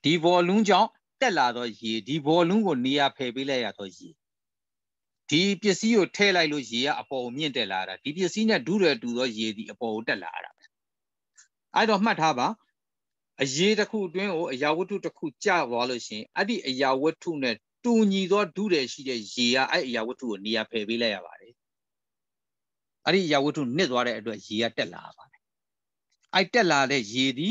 ဒီ volume ကြောင့်တက်လာသောရေဒီဘော်လုံးကိုနေရာဖယ်ပေးလိုက်ရသောရေဒီပစ္စည်းကိုထည့်လိုက်လို့ရေကအပေါ်ကိုမြင့်တက်လာတာဒီပစ္စည်းနဲ့ဒုရတူသောရေဒီအပေါ်ကိုတက်လာတာပဲအဲ့တော့မှတ်ထားပါအရေးတစ်ခုအတွင်းကိုအရာဝတ္ထုတစ်ခုကျသွားလို့ရှင်အဲ့ဒီအရာဝတ္ထုနဲ့တူညီသောဒုရရှိတဲ့ရေကအဲ့အရာဝတ္ထုကိုနေရာဖယ်ပေးလိုက်ရပါတယ်အဲ့ဒီအရာဝတ္ထုနစ်သွားတဲ့အတွက်ရေကတက်လာပါတယ်အဲ့တက်လာတဲ့ရေဒီ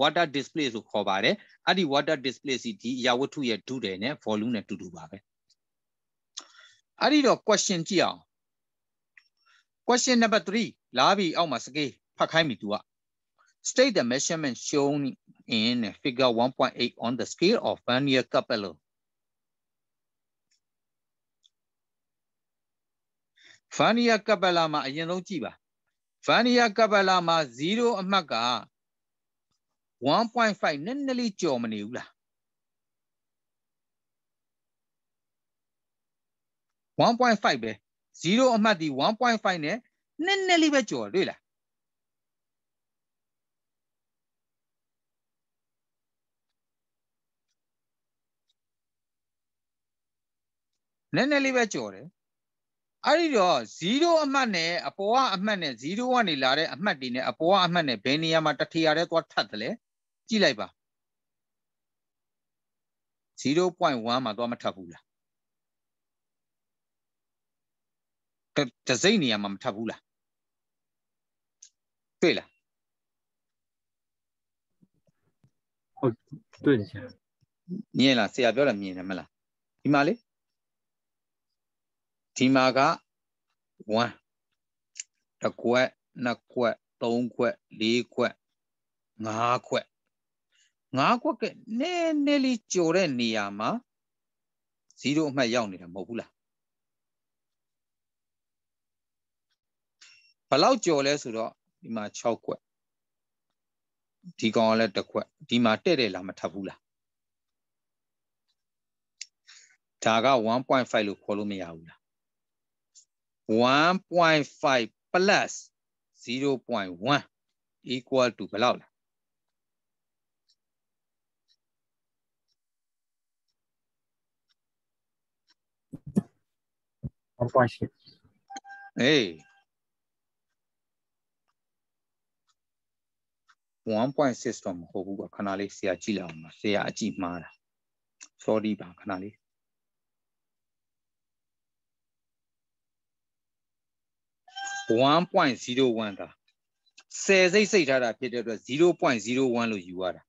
water display ဆိုခေါ်ပါတယ်အဲ့ဒီ water displacement ဒီအရာဝတ္ထုရဲ့ဒုတယ်နဲ့ volume နဲ့တူတူပါပဲအဲ့ဒီတော့ question ကြည့်အောင် question number 3လာပြီအောက်မှာစကေးဖတ်ခိုင်းပြီ तू က state the measurement shown in figure 1.8 on the scale of vernier caliper vernier caliper မှာအရင်ဆုံးကြည့်ပါ vernier caliper မှာ0အမှတ်က1.5နည်းနည်းလေးကြော်မနေဘူးလား1.5ပဲ0အမှတ်ဒီ1.5နဲ့နည်းနည်းလေးပဲကြော်တွေ့လားနည်းနည်းလေးပဲကြော်တယ်အဲ့ဒီတော့0အမှတ်နဲ့အပေါ်ကအမှတ်နဲ့0ကနေလာတဲ့အမှတ်တွေနဲ့အပေါ်ကအမှတ်နဲ့ဘယ်နေရာမှာတထရာတည်းသွားထပ်တယ်လဲကြည့်လိုက်ပါ0.1မှာတော့မထပ်ဘူးလားတစိမ့်နေရာမှာမထပ်ဘူးလားတွေ့လားဟုတ်တွေ့နေရှင်မြင်လားဆရာပြောတာမြင်တယ်မလားဒီမှာလေဒီမှာက1တစ်ခွက်နှစ်ခွက်သုံးခွက်လေးခွက်ငါးခွက်၅ကွက်ကနည်းနည်းလေးကြော်တဲ့နေရာမှာ0အမှတ်ရောက်နေတာမဟုတ်ဘူးလားဘလောက်ကြော်လဲဆိုတော့ဒီမှာ6ကွက်ဒီကောင်ကလည်းတစ်ကွက်ဒီမှာတဲ့တယ်လားမထပ်ဘူးလားဒါက1.5လို့ခေါ်လို့မရဘူးလား1.5 plus 0.1 equal to ဘလောက်လဲ1.6 hey 1.6တော့မဟုတ်ဘူးကခဏလေးဆရာကြည့်လိုက်အောင်ပါဆရာအကြည့်မှားတာ sorry ပါခဏလေး1.01တာ10စိတ်စိတ်ထားတာဖြစ်တဲ့အတွက်0.01လို့ယူရတာ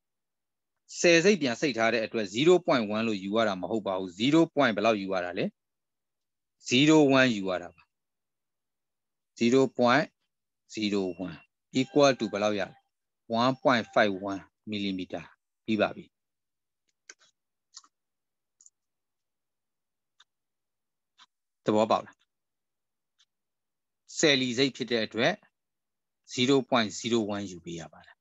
10စိတ်ပြန်စိတ်ထားတဲ့အတွက်0.1လို့ယူရတာမဟုတ်ပါဘူး 0. ဘယ်လောက်ယူရတာလဲ01ယူရတာပါ0.01 equal to ဘယ်လောက်ရလဲ1.51 mm ပြီးပါပြီသဘောပေါက်လားဆယ်လီစိတ်ဖြစ်တဲ့အတွက်0.01ယူပေးရပါတယ်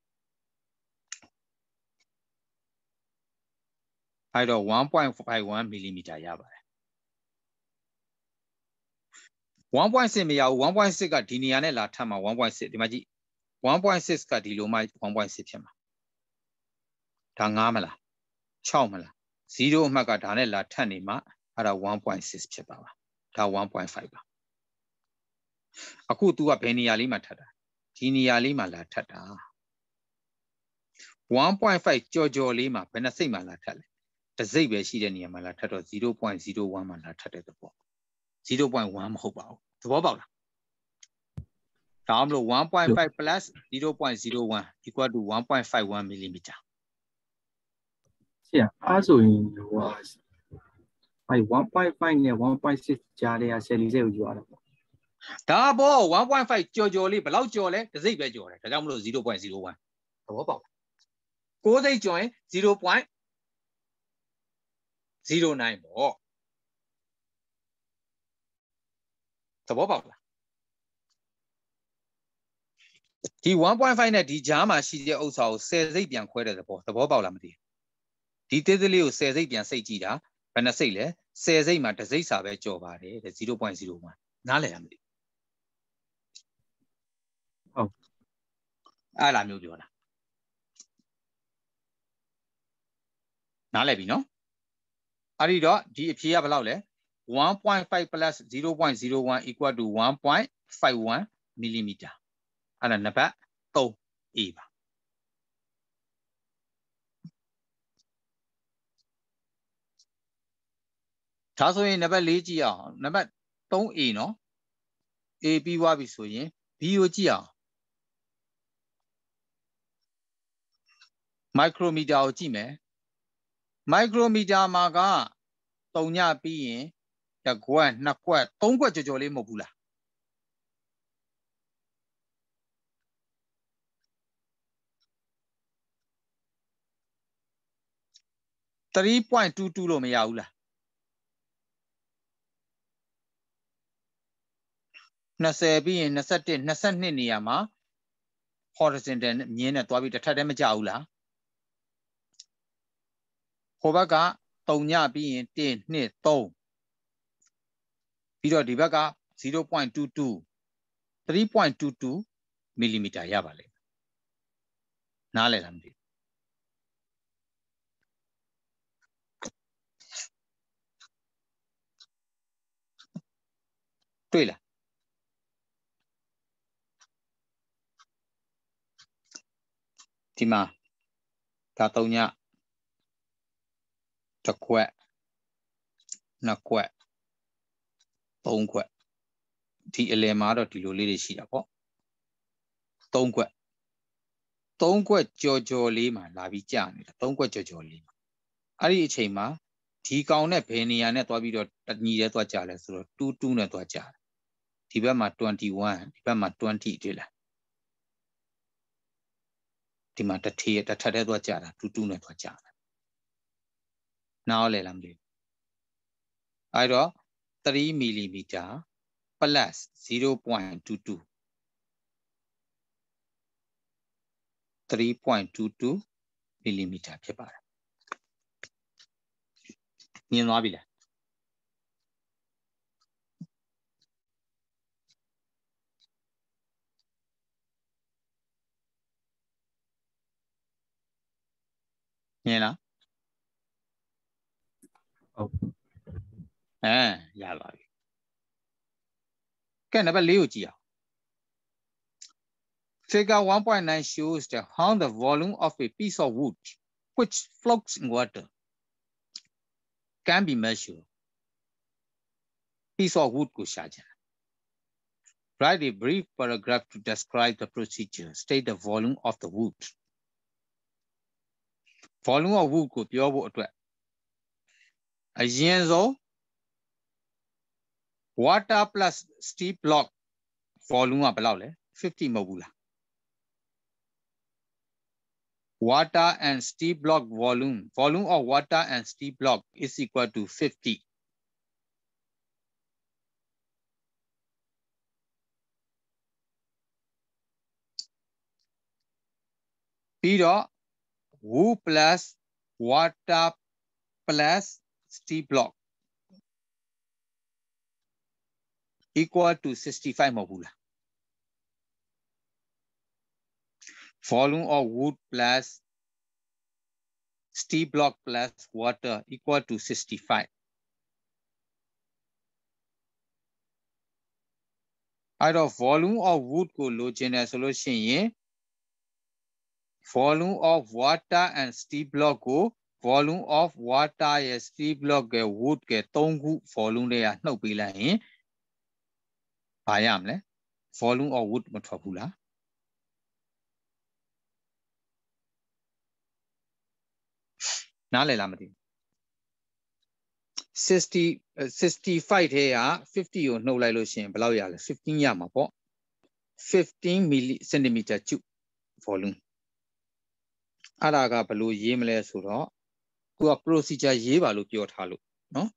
အဲ့တော့1.51 mm ရပါတယ်1.6မရဘူး1.6ကဒီနေရာနဲ့လာထပ်မှာ1.6ဒီမှာကြည့်1.6ကဒီလိုမှ1.6ဖြစ်မှာဒါ9မလား6မလား0အမှတ်ကဒါနဲ့လာထပ်နေမှာအဲ့ဒါ1.6ဖြစ်ပါပါဒါ1.5ပါအခု तू ကဘယ်နေရာလေးမှာထပ်တာဒီနေရာလေးမှာလာထပ်တာ1.5ကြော်ကြော်လေးမှာဘယ်နှစိတ်မှာလာထပ်လဲတစိတ်ပဲရှိတဲ့နေရာမှာလာထပ်တော့0.01မှာလာထပ်တဲ့သဘော0.1မဟုတ်ပါဘူးသဘောပေါက်လားဒါမှမဟုတ်1.5 plus 0.01 equal to 1.51 mm ဆ
ရာအားဆိုရင်ဟိုဟာ
အဲ1.5နဲ့1.6ကြားတဲ့ဆယ်လီစက်ကိုယူရတာပေါ့ဒါပေါ့1.5ကြော်ကြော်လေးဘယ်လောက်ကြော်လဲဒစိမ့်ပဲကြော်တယ်ဒါကြောင့်မလို့0.01သဘောပေါက်ကိုးစိတ်ကြော်ရင်0.09ပေါ့သဘောပေါက်လားဒီ1.5နဲ့ဒီကြားမှာရှိတဲ့ဥစ္စာကိုဆယ်စိတ်ပြန်ခွဲတဲ့သဘောသဘောပေါက်လားမသိဘူးဒီသေးသေးလေးကိုဆယ်စိတ်ပြန်စိတ်ကြည့်တာဘယ်နှစိတ်လဲဆယ်စိတ်မှာတစ်စိတ်စာပဲကြော်ပါတယ်တဲ့0.01နားလည်လားမသိဟုတ်အဲ့လားမျိုးပြောတာနားလည်ပြီနော်အဲ့ဒီတော့ဒီအဖြေကဘယ်လောက်လဲ0.01 1.5 plus 0.01 equal to 1.51 mm အဲ့ဒါနံပါတ် 3A ပါဒါဆိုရင်နံပါတ်4ကြည့်အောင်နံပါတ် 3A နော် A ပြီးွားပြီဆိုရင် B ကိုကြည့်အောင်မိုက်ခရိုမီတာကိုကြည့်မယ်မိုက်ခရိုမီတာမှာက3ညပြီးရင်တကွက်နှစ်ကွက်သုံးကွက်ကြော်ကြော်လေးမဟုတ်ဘူးလား3.22လို့မရဘူးလား20ပြီးရင်21 22နေရာမှာ horizontal မြင်းနဲ့တွားပြီးတစ်ထပ်တည်းမကြဘူးလားဟိုဘက်က3ညပြီးရင်1 2 3ပြီးတော့ဒီဘက်က0.22 3.22မီလီမီတာရပါလိမ့်မယ်နားလည်လားမသိဘူး对了，对吗？大豆芽，这块，那块。3ခွက်ဒီအလယ်မှာတော့ဒီလိုလေးတွေရှိတာပေါ့3ခွက်3ခွက်ကြော်ကြော်လေးမှာလာပြီးကြာနေတာ3ခွက်ကြော်ကြော်လေးအဲ့ဒီအချိန်မှာဒီကောင်နဲ့ဘယ်နေရာနဲ့သွားပြီးတော့တညီတဲ့သွားကြာလဲဆိုတော့2 2နဲ့သွားကြာတယ်ဒီဘက်မှာ21ဒီဘက်မှာ20တွေ့လားဒီမှာတထည့်တထက်တဲ့သွားကြာတာတူတူနဲ့သွားကြာတာနားလဲလားမသိဘူးအဲတော့3 mm plus 0.22 3.22 mm ဖြစ်ပါတယ်မြင်သွားပြီလားမြင်လားဟုတ်အဲရပါပြီကဲနံပါတ်၄ကိုကြည့်အောင် Figure 1.9 shows that how the volume of a piece of wood which floats in water can be measured. Piece of wood ကိုရှာကြ Write a brief paragraph to describe the procedure. State the volume of the wood. volume of wood ကိုပြောဖို့အတွက်အရင်ဆုံး water plus steep block volume Fifty. 50မဟတဘးလား water and steep block volume volume of water and steep block is equal to 50ပြီးတော့ who plus water plus steep block equal to 65 modular. Volume of wood plus steel block plus water equal to 65. Out of volume of wood को लो solution ये volume of water and steel block Go volume of water ရဲ့ steel block ရဲ့ wood ရဲ့၃ခု volume တွေကနှုတ်ပေးလိုက်ရင်ဘာရမလဲ volume of wood မထွက်ဘူးလားနားလည်လားမသိဘူး60 65ထဲက50ကိုနှုတ်လိုက်လို့ရှိရင်ဘယ်လောက်ရလဲ15ရမှာပေါ့15 mm centimeter cube volume အဲ့ဒါကဘယ်လိုရေးမလဲဆိုတော့ကိုက procedure ရေးပါလို့ပြောထားလို့เนาะ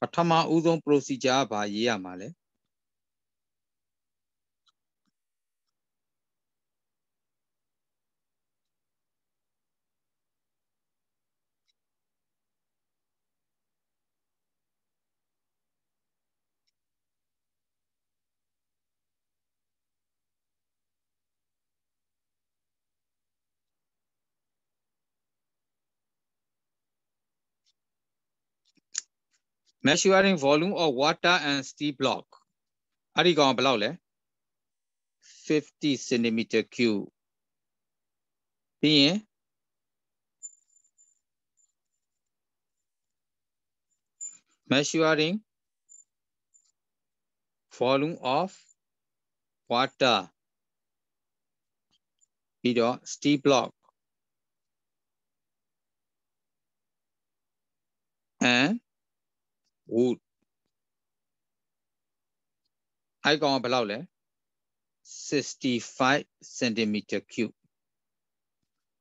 ပထမဦးဆုံး procedure ကဘာရေးရမှာလဲ measuring volume of water and steel block Are you going အဲ့ဒီကောင်ဘယ်လောက်လဲ50 centimeter cube ပြီးရင် measuring volume of water ပြီးတော့ steel block and ဟိုအိုက်ကွန်ကဘယ်လောက်လဲ65 cm cube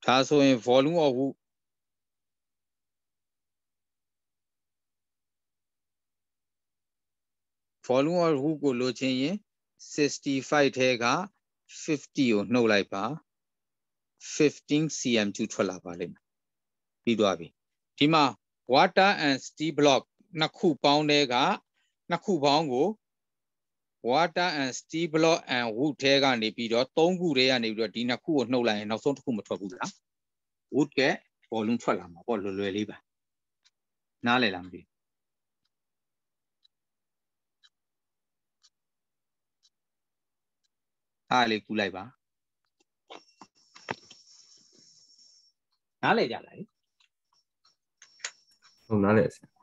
ဒါဆိုရင် volume of ဖော်လုံး or who ကိုလိုချင်ရင်65ထဲက50ကိုနှုတ်လိုက်ပါ15 cm ထွက်လာပါလိမ့်မယ်ပြီးသွားပြီဒီမှာ water and steel block နှစ်ခုပေါင်းတဲ့ကနှစ်ခုပေါင်းကို water and steel block and wood ထဲကနေပြီးတော့သုံးခုထဲကနေပြီးတော့ဒီနှစ်ခုကိုနှုတ်လိုက်ရင်နောက်ဆုံးတစ်ခုမထွက်ဘူးလား wood ကဘောလုံးထွက်လာမှာပေါ့လွယ်လွယ်လေးပါနားလည်လားမသိအားလေးကူးလိုက်ပါနားလည်ကြလား
ဟုတ်နားလည်ဆရာ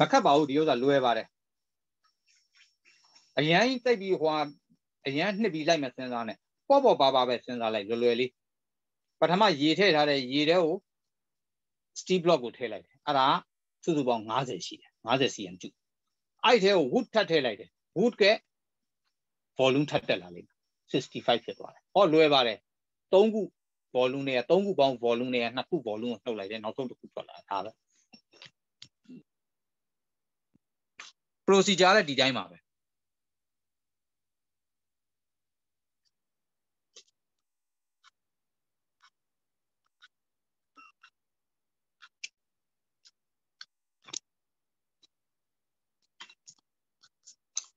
မခက်ပါဘူးဒီဥစ္စာလွယ်ပါတယ်အရန်တိတ်ပြီးဟွာအရန်နှစ်ပြီးလိုက်မစဉ်းစားနဲ့ပေါ့ပေါ့ပါပါပဲစဉ်းစားလိုက်လွယ်လွယ်လေးပထမရေထည့်ထားတဲ့ရေထဲကို steel block ကိုထည့်လိုက်တယ်အဲ့ဒါစုစုပေါင်း90ရှိတယ်90 cm ကျအဲ့ထဲကို wood ထပ်ထည့်လိုက်တယ် wood က volume ထပ်တက်လာလိမ့်မယ်65ဖြစ်သွားတယ်ဟောလွယ်ပါတယ်3ခု volume တွေက3ခုပေါင်း volume တွေက2ခု volume ကိုနှုတ်လိုက်တယ်နောက်ဆုံးတစ်ခုထွက်လာတာဒါပဲ procedure လည်းဒီတိုင်းပါပဲ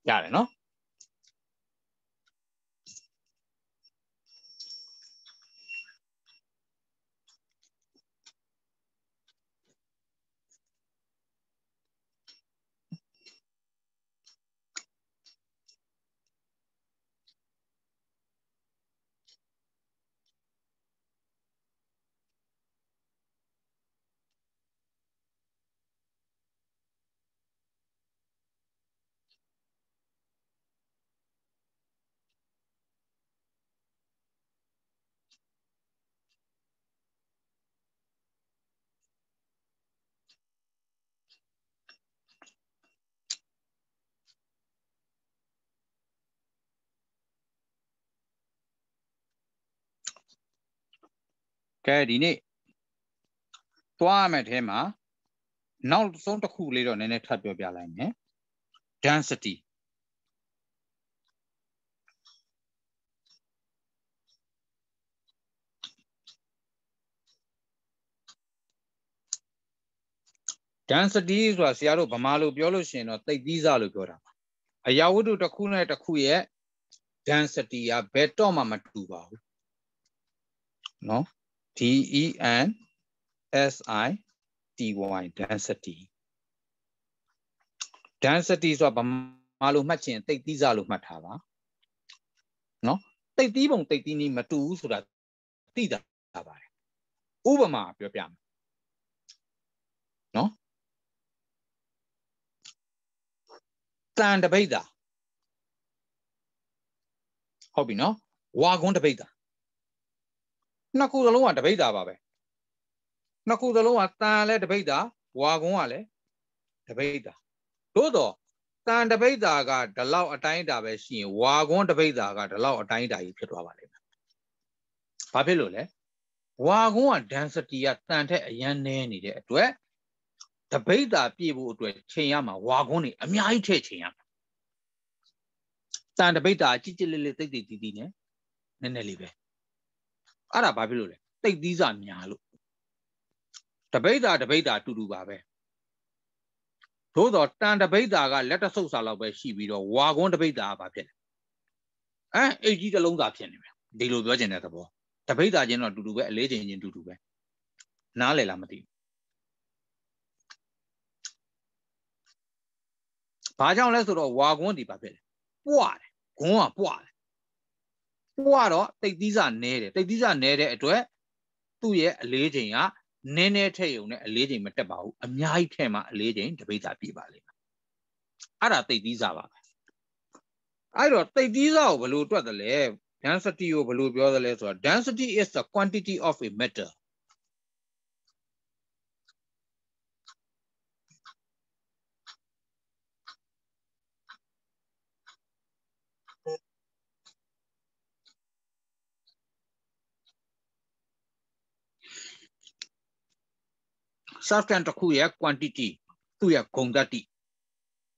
ရတယ်နော်ကဲဒီနေ့သွားရမယ့်အဲမှာနောက်ဆုံးတစ်ခုလေးတော့နည်းနည်းထပ်ပြောပြလိုက်မယ် density density ဆိုတာဆရာတို့ဗမာလိုပြောလို့ရှိရင်တော့သိပ်သီးစားလို့ပြောတာပါအရာဝတ္ထုတစ်ခုနဲ့တစ်ခုရဲ့ density ကဘယ်တော့မှမတူပါဘူးเนาะ D E N S I T Y density density ဆိုတာဗမာလိုမှတ်ချင်တိတ်သီးစာလို့မှတ်ထားပါနော်တိတ်သီးပုံတိတ်သီးနည်းမတူဘူးဆိုတာသိတာပါတယ်ဥပမာပြောပြမယ်နော်တန်တပိတ်တာဟုတ်ပြီနော်ဝါကွန်းတပိတ်တာနှစ်ခုသလုံးကတပိဿာပါပဲနှစ်ခုသလုံးကတန်လည်းတပိဿာဝါကုန်းကလည်းတပိဿာသို့တော့တန်တပိဿာကဒီလောက်အတိုင်းတာပဲရှိရင်ဝါကွန်းတပိဿာကဒီလောက်အတိုင်းတာကြီးဖြစ်သွားပါလိမ့်မယ်။ဘာဖြစ်လို့လဲ။ဝါကွန်းက density ကတန်ထက်အရန်နည်းနေတဲ့အတွက်တပိဿာပြည့်ဖို့အတွက်ချိန်ရမှာဝါကွန်းနေအများကြီးထည့်ချိန်ရမှာ။တန်တပိဿာကြည်ကြည်လေးလေးတိတ်တိတ်တီးတီးနဲ့နည်းနည်းလေးပဲအဲ့ဒါဘာဖြစ်လို့လဲတိတ်သီးစာများလို့တပိဋ္ဌာတပိဋ္ဌာအတူတူပါပဲသို့တော့တန်တပိဋ္ဌာကလက်တဆုပ်စာလောက်ပဲရှိပြီးတော့ဝါကွန်းတပိဋ္ဌာကဘာဖြစ်လဲအဲအိတ်ကြီးတစ်လုံးစာဖြစ်နေပြီဒီလိုပြောချင်တဲ့သဘောတပိဋ္ဌာချင်းတော့အတူတူပဲအလေးချိန်ချင်းအတူတူပဲနားလည်လားမသိဘူးဘာကြောင့်လဲဆိုတော့ဝါကွန်းဒီဘာဖြစ်လဲပွားတယ်ဂွန်းကပွားတယ်ကိုကတော့တိတ်သီးစာနဲတယ်တိတ်သီးစာနဲတဲ့အတွက်သူ့ရဲ့အလေးချိန်ကနည်းနည်းထည့်ုံနဲ့အလေးချိန်မတက်ပါဘူးအများကြီးထည့်မှအလေးချိန်တပိတ်စာပြပါလိမ့်မယ်အဲ့ဒါတိတ်သီးစာပါပဲအဲ့တော့တိတ်သီးစာကိုဘယ်လိုတွက်သလဲ density ကိုဘယ်လိုပြောသလဲဆိုတော့ density is the quantity of a matter substance တစ်ခုရဲ့ quantity သူ့ရဲ့ဂုဏ်တတိ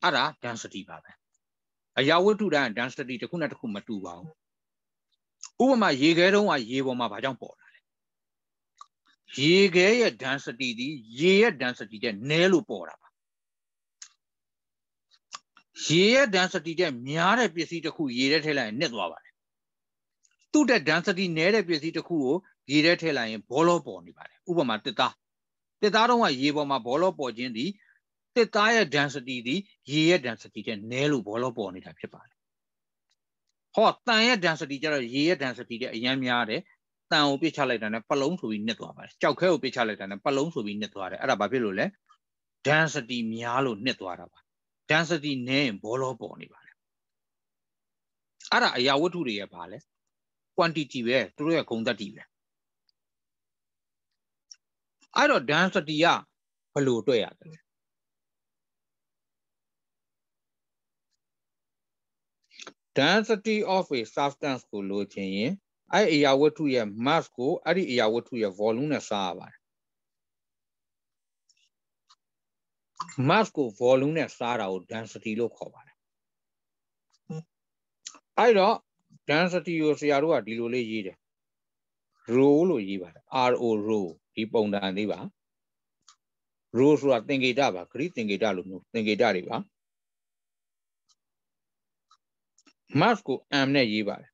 အဲ့ဒါ density ပါပဲအရာဝတ္ထုတိုင်း density တစ်ခုနဲ့တစ်ခုမတူပါဘူးဥပမာရေခဲတုံးကရေပေါ်မှာဘာကြောင့်ပေါ်လာလဲရေခဲရဲ့ density ဒီရေရဲ့ density တဲ့နည်းလို့ပေါ်တာပါရေရဲ့ density တဲ့များတဲ့ပစ္စည်းတစ်ခု ရေထဲထည့်လိုက်ရင်နစ်သွားပါတယ်သူ့တဲ့ density နည်းတဲ့ပစ္စည်းတစ်ခုကိုရေထဲထည့်လိုက်ရင်ဘောလုံးပေါ်နေပါတယ်ဥပမာတစ်သားတစ်သားတော့ကရေပေါ်မှာဘောလောပေါ်ခြင်းသည်တစ်သားရဲ့ density သည်ရေရဲ့ density ထက်နည်းလို့ဘောလောပေါ်နေတာဖြစ်ပါတယ်ဟောတန်ရဲ့ density ကျတော့ရေရဲ့ density တဲ့အရင်များတယ်တန်ကိုပြစ်ချလိုက်တာနဲ့ပလုံးဆိုပြီးနစ်သွားပါတယ်ကြောက်ခဲကိုပြစ်ချလိုက်တာနဲ့ပလုံးဆိုပြီးနစ်သွားတယ်အဲ့ဒါဘာဖြစ်လို့လဲ density များလို့နစ်သွားတာပါ density နည်းရင်ဘောလောပေါ်နေပါတယ်အဲ့ဒါအရာဝတ္ထုတွေရဲ့ဘာလဲ quantity ပဲသူတို့ရဲ့ဂုဏ်သတ္တိပဲအဲ့တော့ density ကဘယ်လိုတွေ့ရသလဲ။ density of a substance ကိုလိုချင်ရင်အဲ့အရာဝတ္ထုရဲ့ mass ကိုအဲ့ဒီအရာဝတ္ထုရဲ့ volume နဲ့စားရပါတယ်။ mass ကို volume နဲ့စားတာကို density လို့ခေါ်ပါတယ်။အဲ့တော့ density ကိုဆရာတို့ကဒီလိုလေးရေးတယ် row လို့ရေးပါတယ် RO row ဒီပုံစံလေးပါ row ဆိုတာသင်္ကေတပါဂရိသင်္ကေတလို့မျိုးသင်္ကေတတွေပါ mass ကို m နဲ့ရေးပါတယ်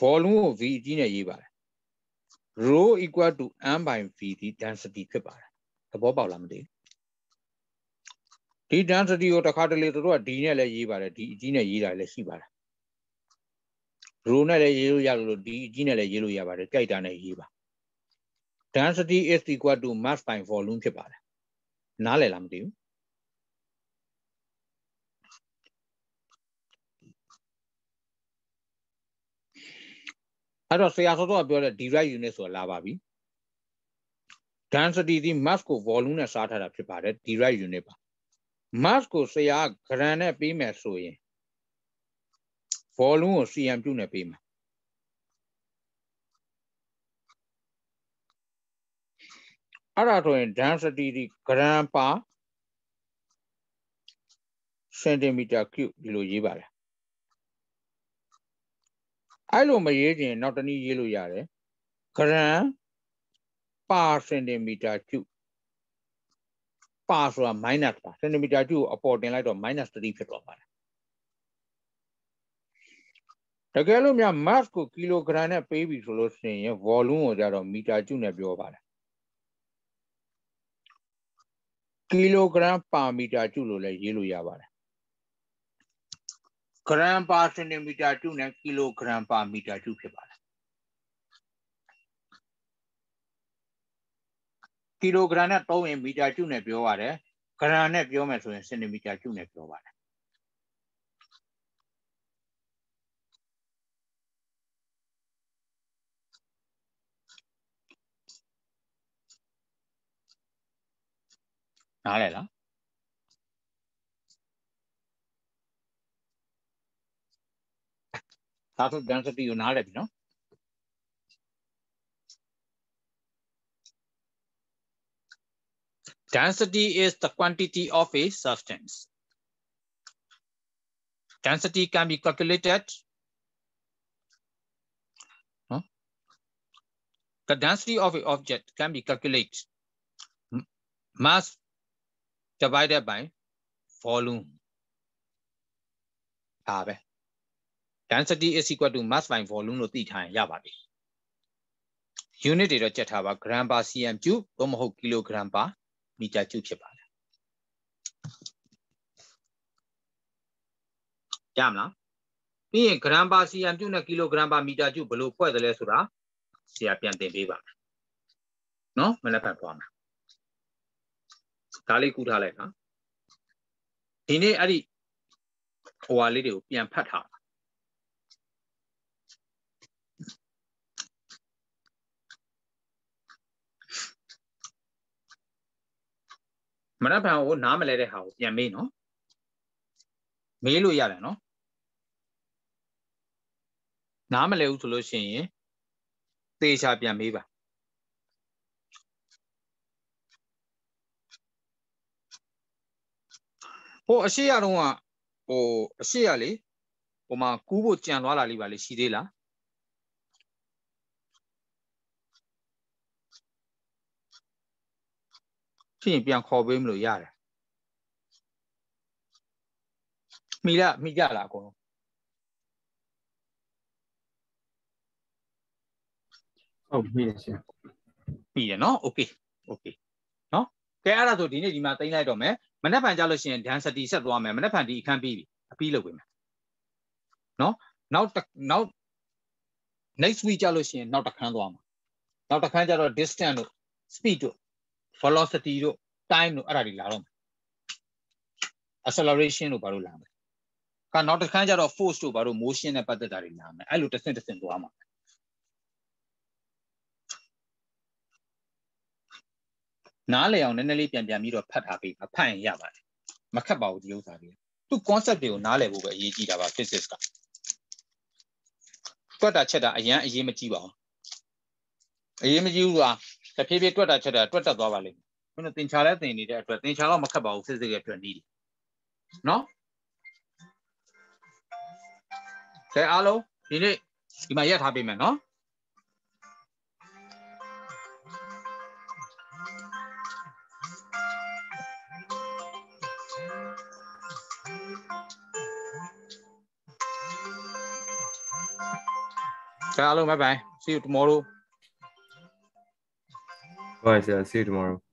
volume ကို v အကြီးနဲ့ရေးပါတယ် row equal to m by v ဒီ density ဖြစ်ပါတယ်သဘောပေါက်လားမသိဘူးဒီ density ကိုတစ်ခါတလေတို့က d နဲ့လည်းရေးပါတယ်ဒီအကြီးနဲ့ရေးတာလည်းရှိပါတယ်ဒရိုနဲ့လည်းရေးလို့ရလို့ဒီအကြီးနဲ့လည်းရေးလို့ရပါတယ်ကြိုက်တာနဲ့ရေးပါ density is equal to mass by volume ဖြစ်ပါတယ်နားလည်လားမသိဘူးအဲ့တော့ဆရာစောစောကပြောတဲ့ derived unit ဆိုတာလာပါပြီ density ဒီ mass ကို volume နဲ့စားထားတာဖြစ်ပါတယ် derived unit ပါ mass ကိုဆရာ gram နဲ့ပေးမယ်ဆိုရင်ဘောလုံးကိုစီယံပြုနေပေးမယ်အဲ့ဒါဆိုရင် density ဒီ gram per centimeter cube ဒီလိုရေးပါလားအဲ့လိုမရေးခြင်းနောက်တနည်းရေးလို့ရတယ် gram per centimeter cube ပါဆိုတာ minus ပါ centimeter cube ကိုအပေါ်တင်လိုက်တော့ minus 3ဖြစ်သွားပါတယ်တကယ်လို့များ mass ကိုကီလိုဂရမ်နဲ့ပေးပြီဆိုလို့ရှိရင် volume ကိုကြတော့မီတာကျုနဲ့ပြောပါတယ်ကီလိုဂရမ်ပါမီတာကျုလို့လည်းရေးလို့ရပါတယ်ဂရမ်ပါစင်တီမီတာကျုနဲ့ကီလိုဂရမ်ပါမီတာကျုဖြစ်ပါတယ်ကီလိုဂရမ်နဲ့သုံးရင်မီတာကျုနဲ့ပြောပါတယ်ဂရမ်နဲ့ပြောမယ်ဆိုရင်စင်တီမီတာကျုနဲ့ပြောပါတယ်拿来了。That's the answer to Density is the quantity of a substance. Density can be calculated. Huh? The density of an object can be calculated. Hmm. Mass divided by volume ဒါပဲ density is equal to mass by volume လို့သိထားရင်ရပါပြီ unit တွေတော့ကြက်ထားပါ gram per cm cube သို့မဟုတ် kilogram per meter cube ဖြစ်ပါတယ်ရမလားပြီးရင် gram per cm cube နဲ့ kilogram per meter cube ဘယ်လိုဖွဲ့သလဲဆိုတာဆရာပြန်သင်ပေးပါမယ်နော်မနေ့ကဖွားမှာဒါလေးကူးထားလိုက်နော်ဒီနေ့အဲ့ဒီဟိုဟာလေးတွေကိုပြန်ဖတ်ထားမနက်ဖြန်ကိုနားမလဲတဲ့ဟာကိုပြန်မေးနော်မေးလို့ရတယ်နော်နားမလဲဘူးဆိုလို့ရှိရင်သေချာပြန်မေးပါဟိုအရှိရတော့ကဟိုအရှိရလေဟိုမှာကူးဖို့ကြံသွားလာလေးပါလေရှိသေးလားဖြစ်ရင်ပြန်ခေါ်ပေးမလို့ရတယ်မိလားမိကြလားအကုန်လုံးဟုတ်ပြီရှင်ပြီရနော်โอเคโอเคနော်ကဲအဲ့ဒါဆိုဒီနေ့ဒီမှာတင်လိုက်တော့မယ်မနေ့ဖန်ကြလို့ရှိရင် density ဆက်သွားမယ်မနေ့ဖန်ဒီအခန်းပြီးပြီအပြီးလုပ်ပေးမယ်နော်နောက်နောက် next week ကြလို့ရှိရင်နောက်တစ်ခန်းသွားမှာနောက်တစ်ခန်းကျတော့ distance တို့ speed တို့ velocity တို့ time တို့အဲ့ဒါတွေလာတော့မယ် acceleration တို့ဘာလို့လာမလဲကနောက်တစ်ခန်းကျတော့ force တို့ဘာလို့ motion နဲ့ပတ်သက်တာတွေလာမယ်အဲ့လိုတစ်ဆင့်တစ်ဆင့်သွားမှာပဲနားလည်အောင်နည်းနည်းလေးပြန်ပြန်ပြီးတော့ဖတ်ထားပေးပါဖတ်ရင်ရပါတယ်မခက်ပါဘူးဒီဥစ္စာတွေသူ concept တွေကိုနားလည်ဖို့ပဲအရေးကြီးတာပါ physics ကတွက်တာချက်တာအရန်အရေးမကြီးပါဘူးအရေးမကြီးဘူးကတဖြည်းဖြည်းတွက်တာချက်တာတွက်တက်သွားပါလိမ့်မယ်ခုနသင်ချာလဲသင်နေတဲ့အတွက်သင်ချာတော့မခက်ပါဘူး physics ရဲ့အတွက်နီးတယ်နော်ကဲအားလုံးဒီနေ့ဒီမှာရက်ထားပေးမယ်နော် Shalom. Bye bye. See you tomorrow.
Bye, sir. See you tomorrow.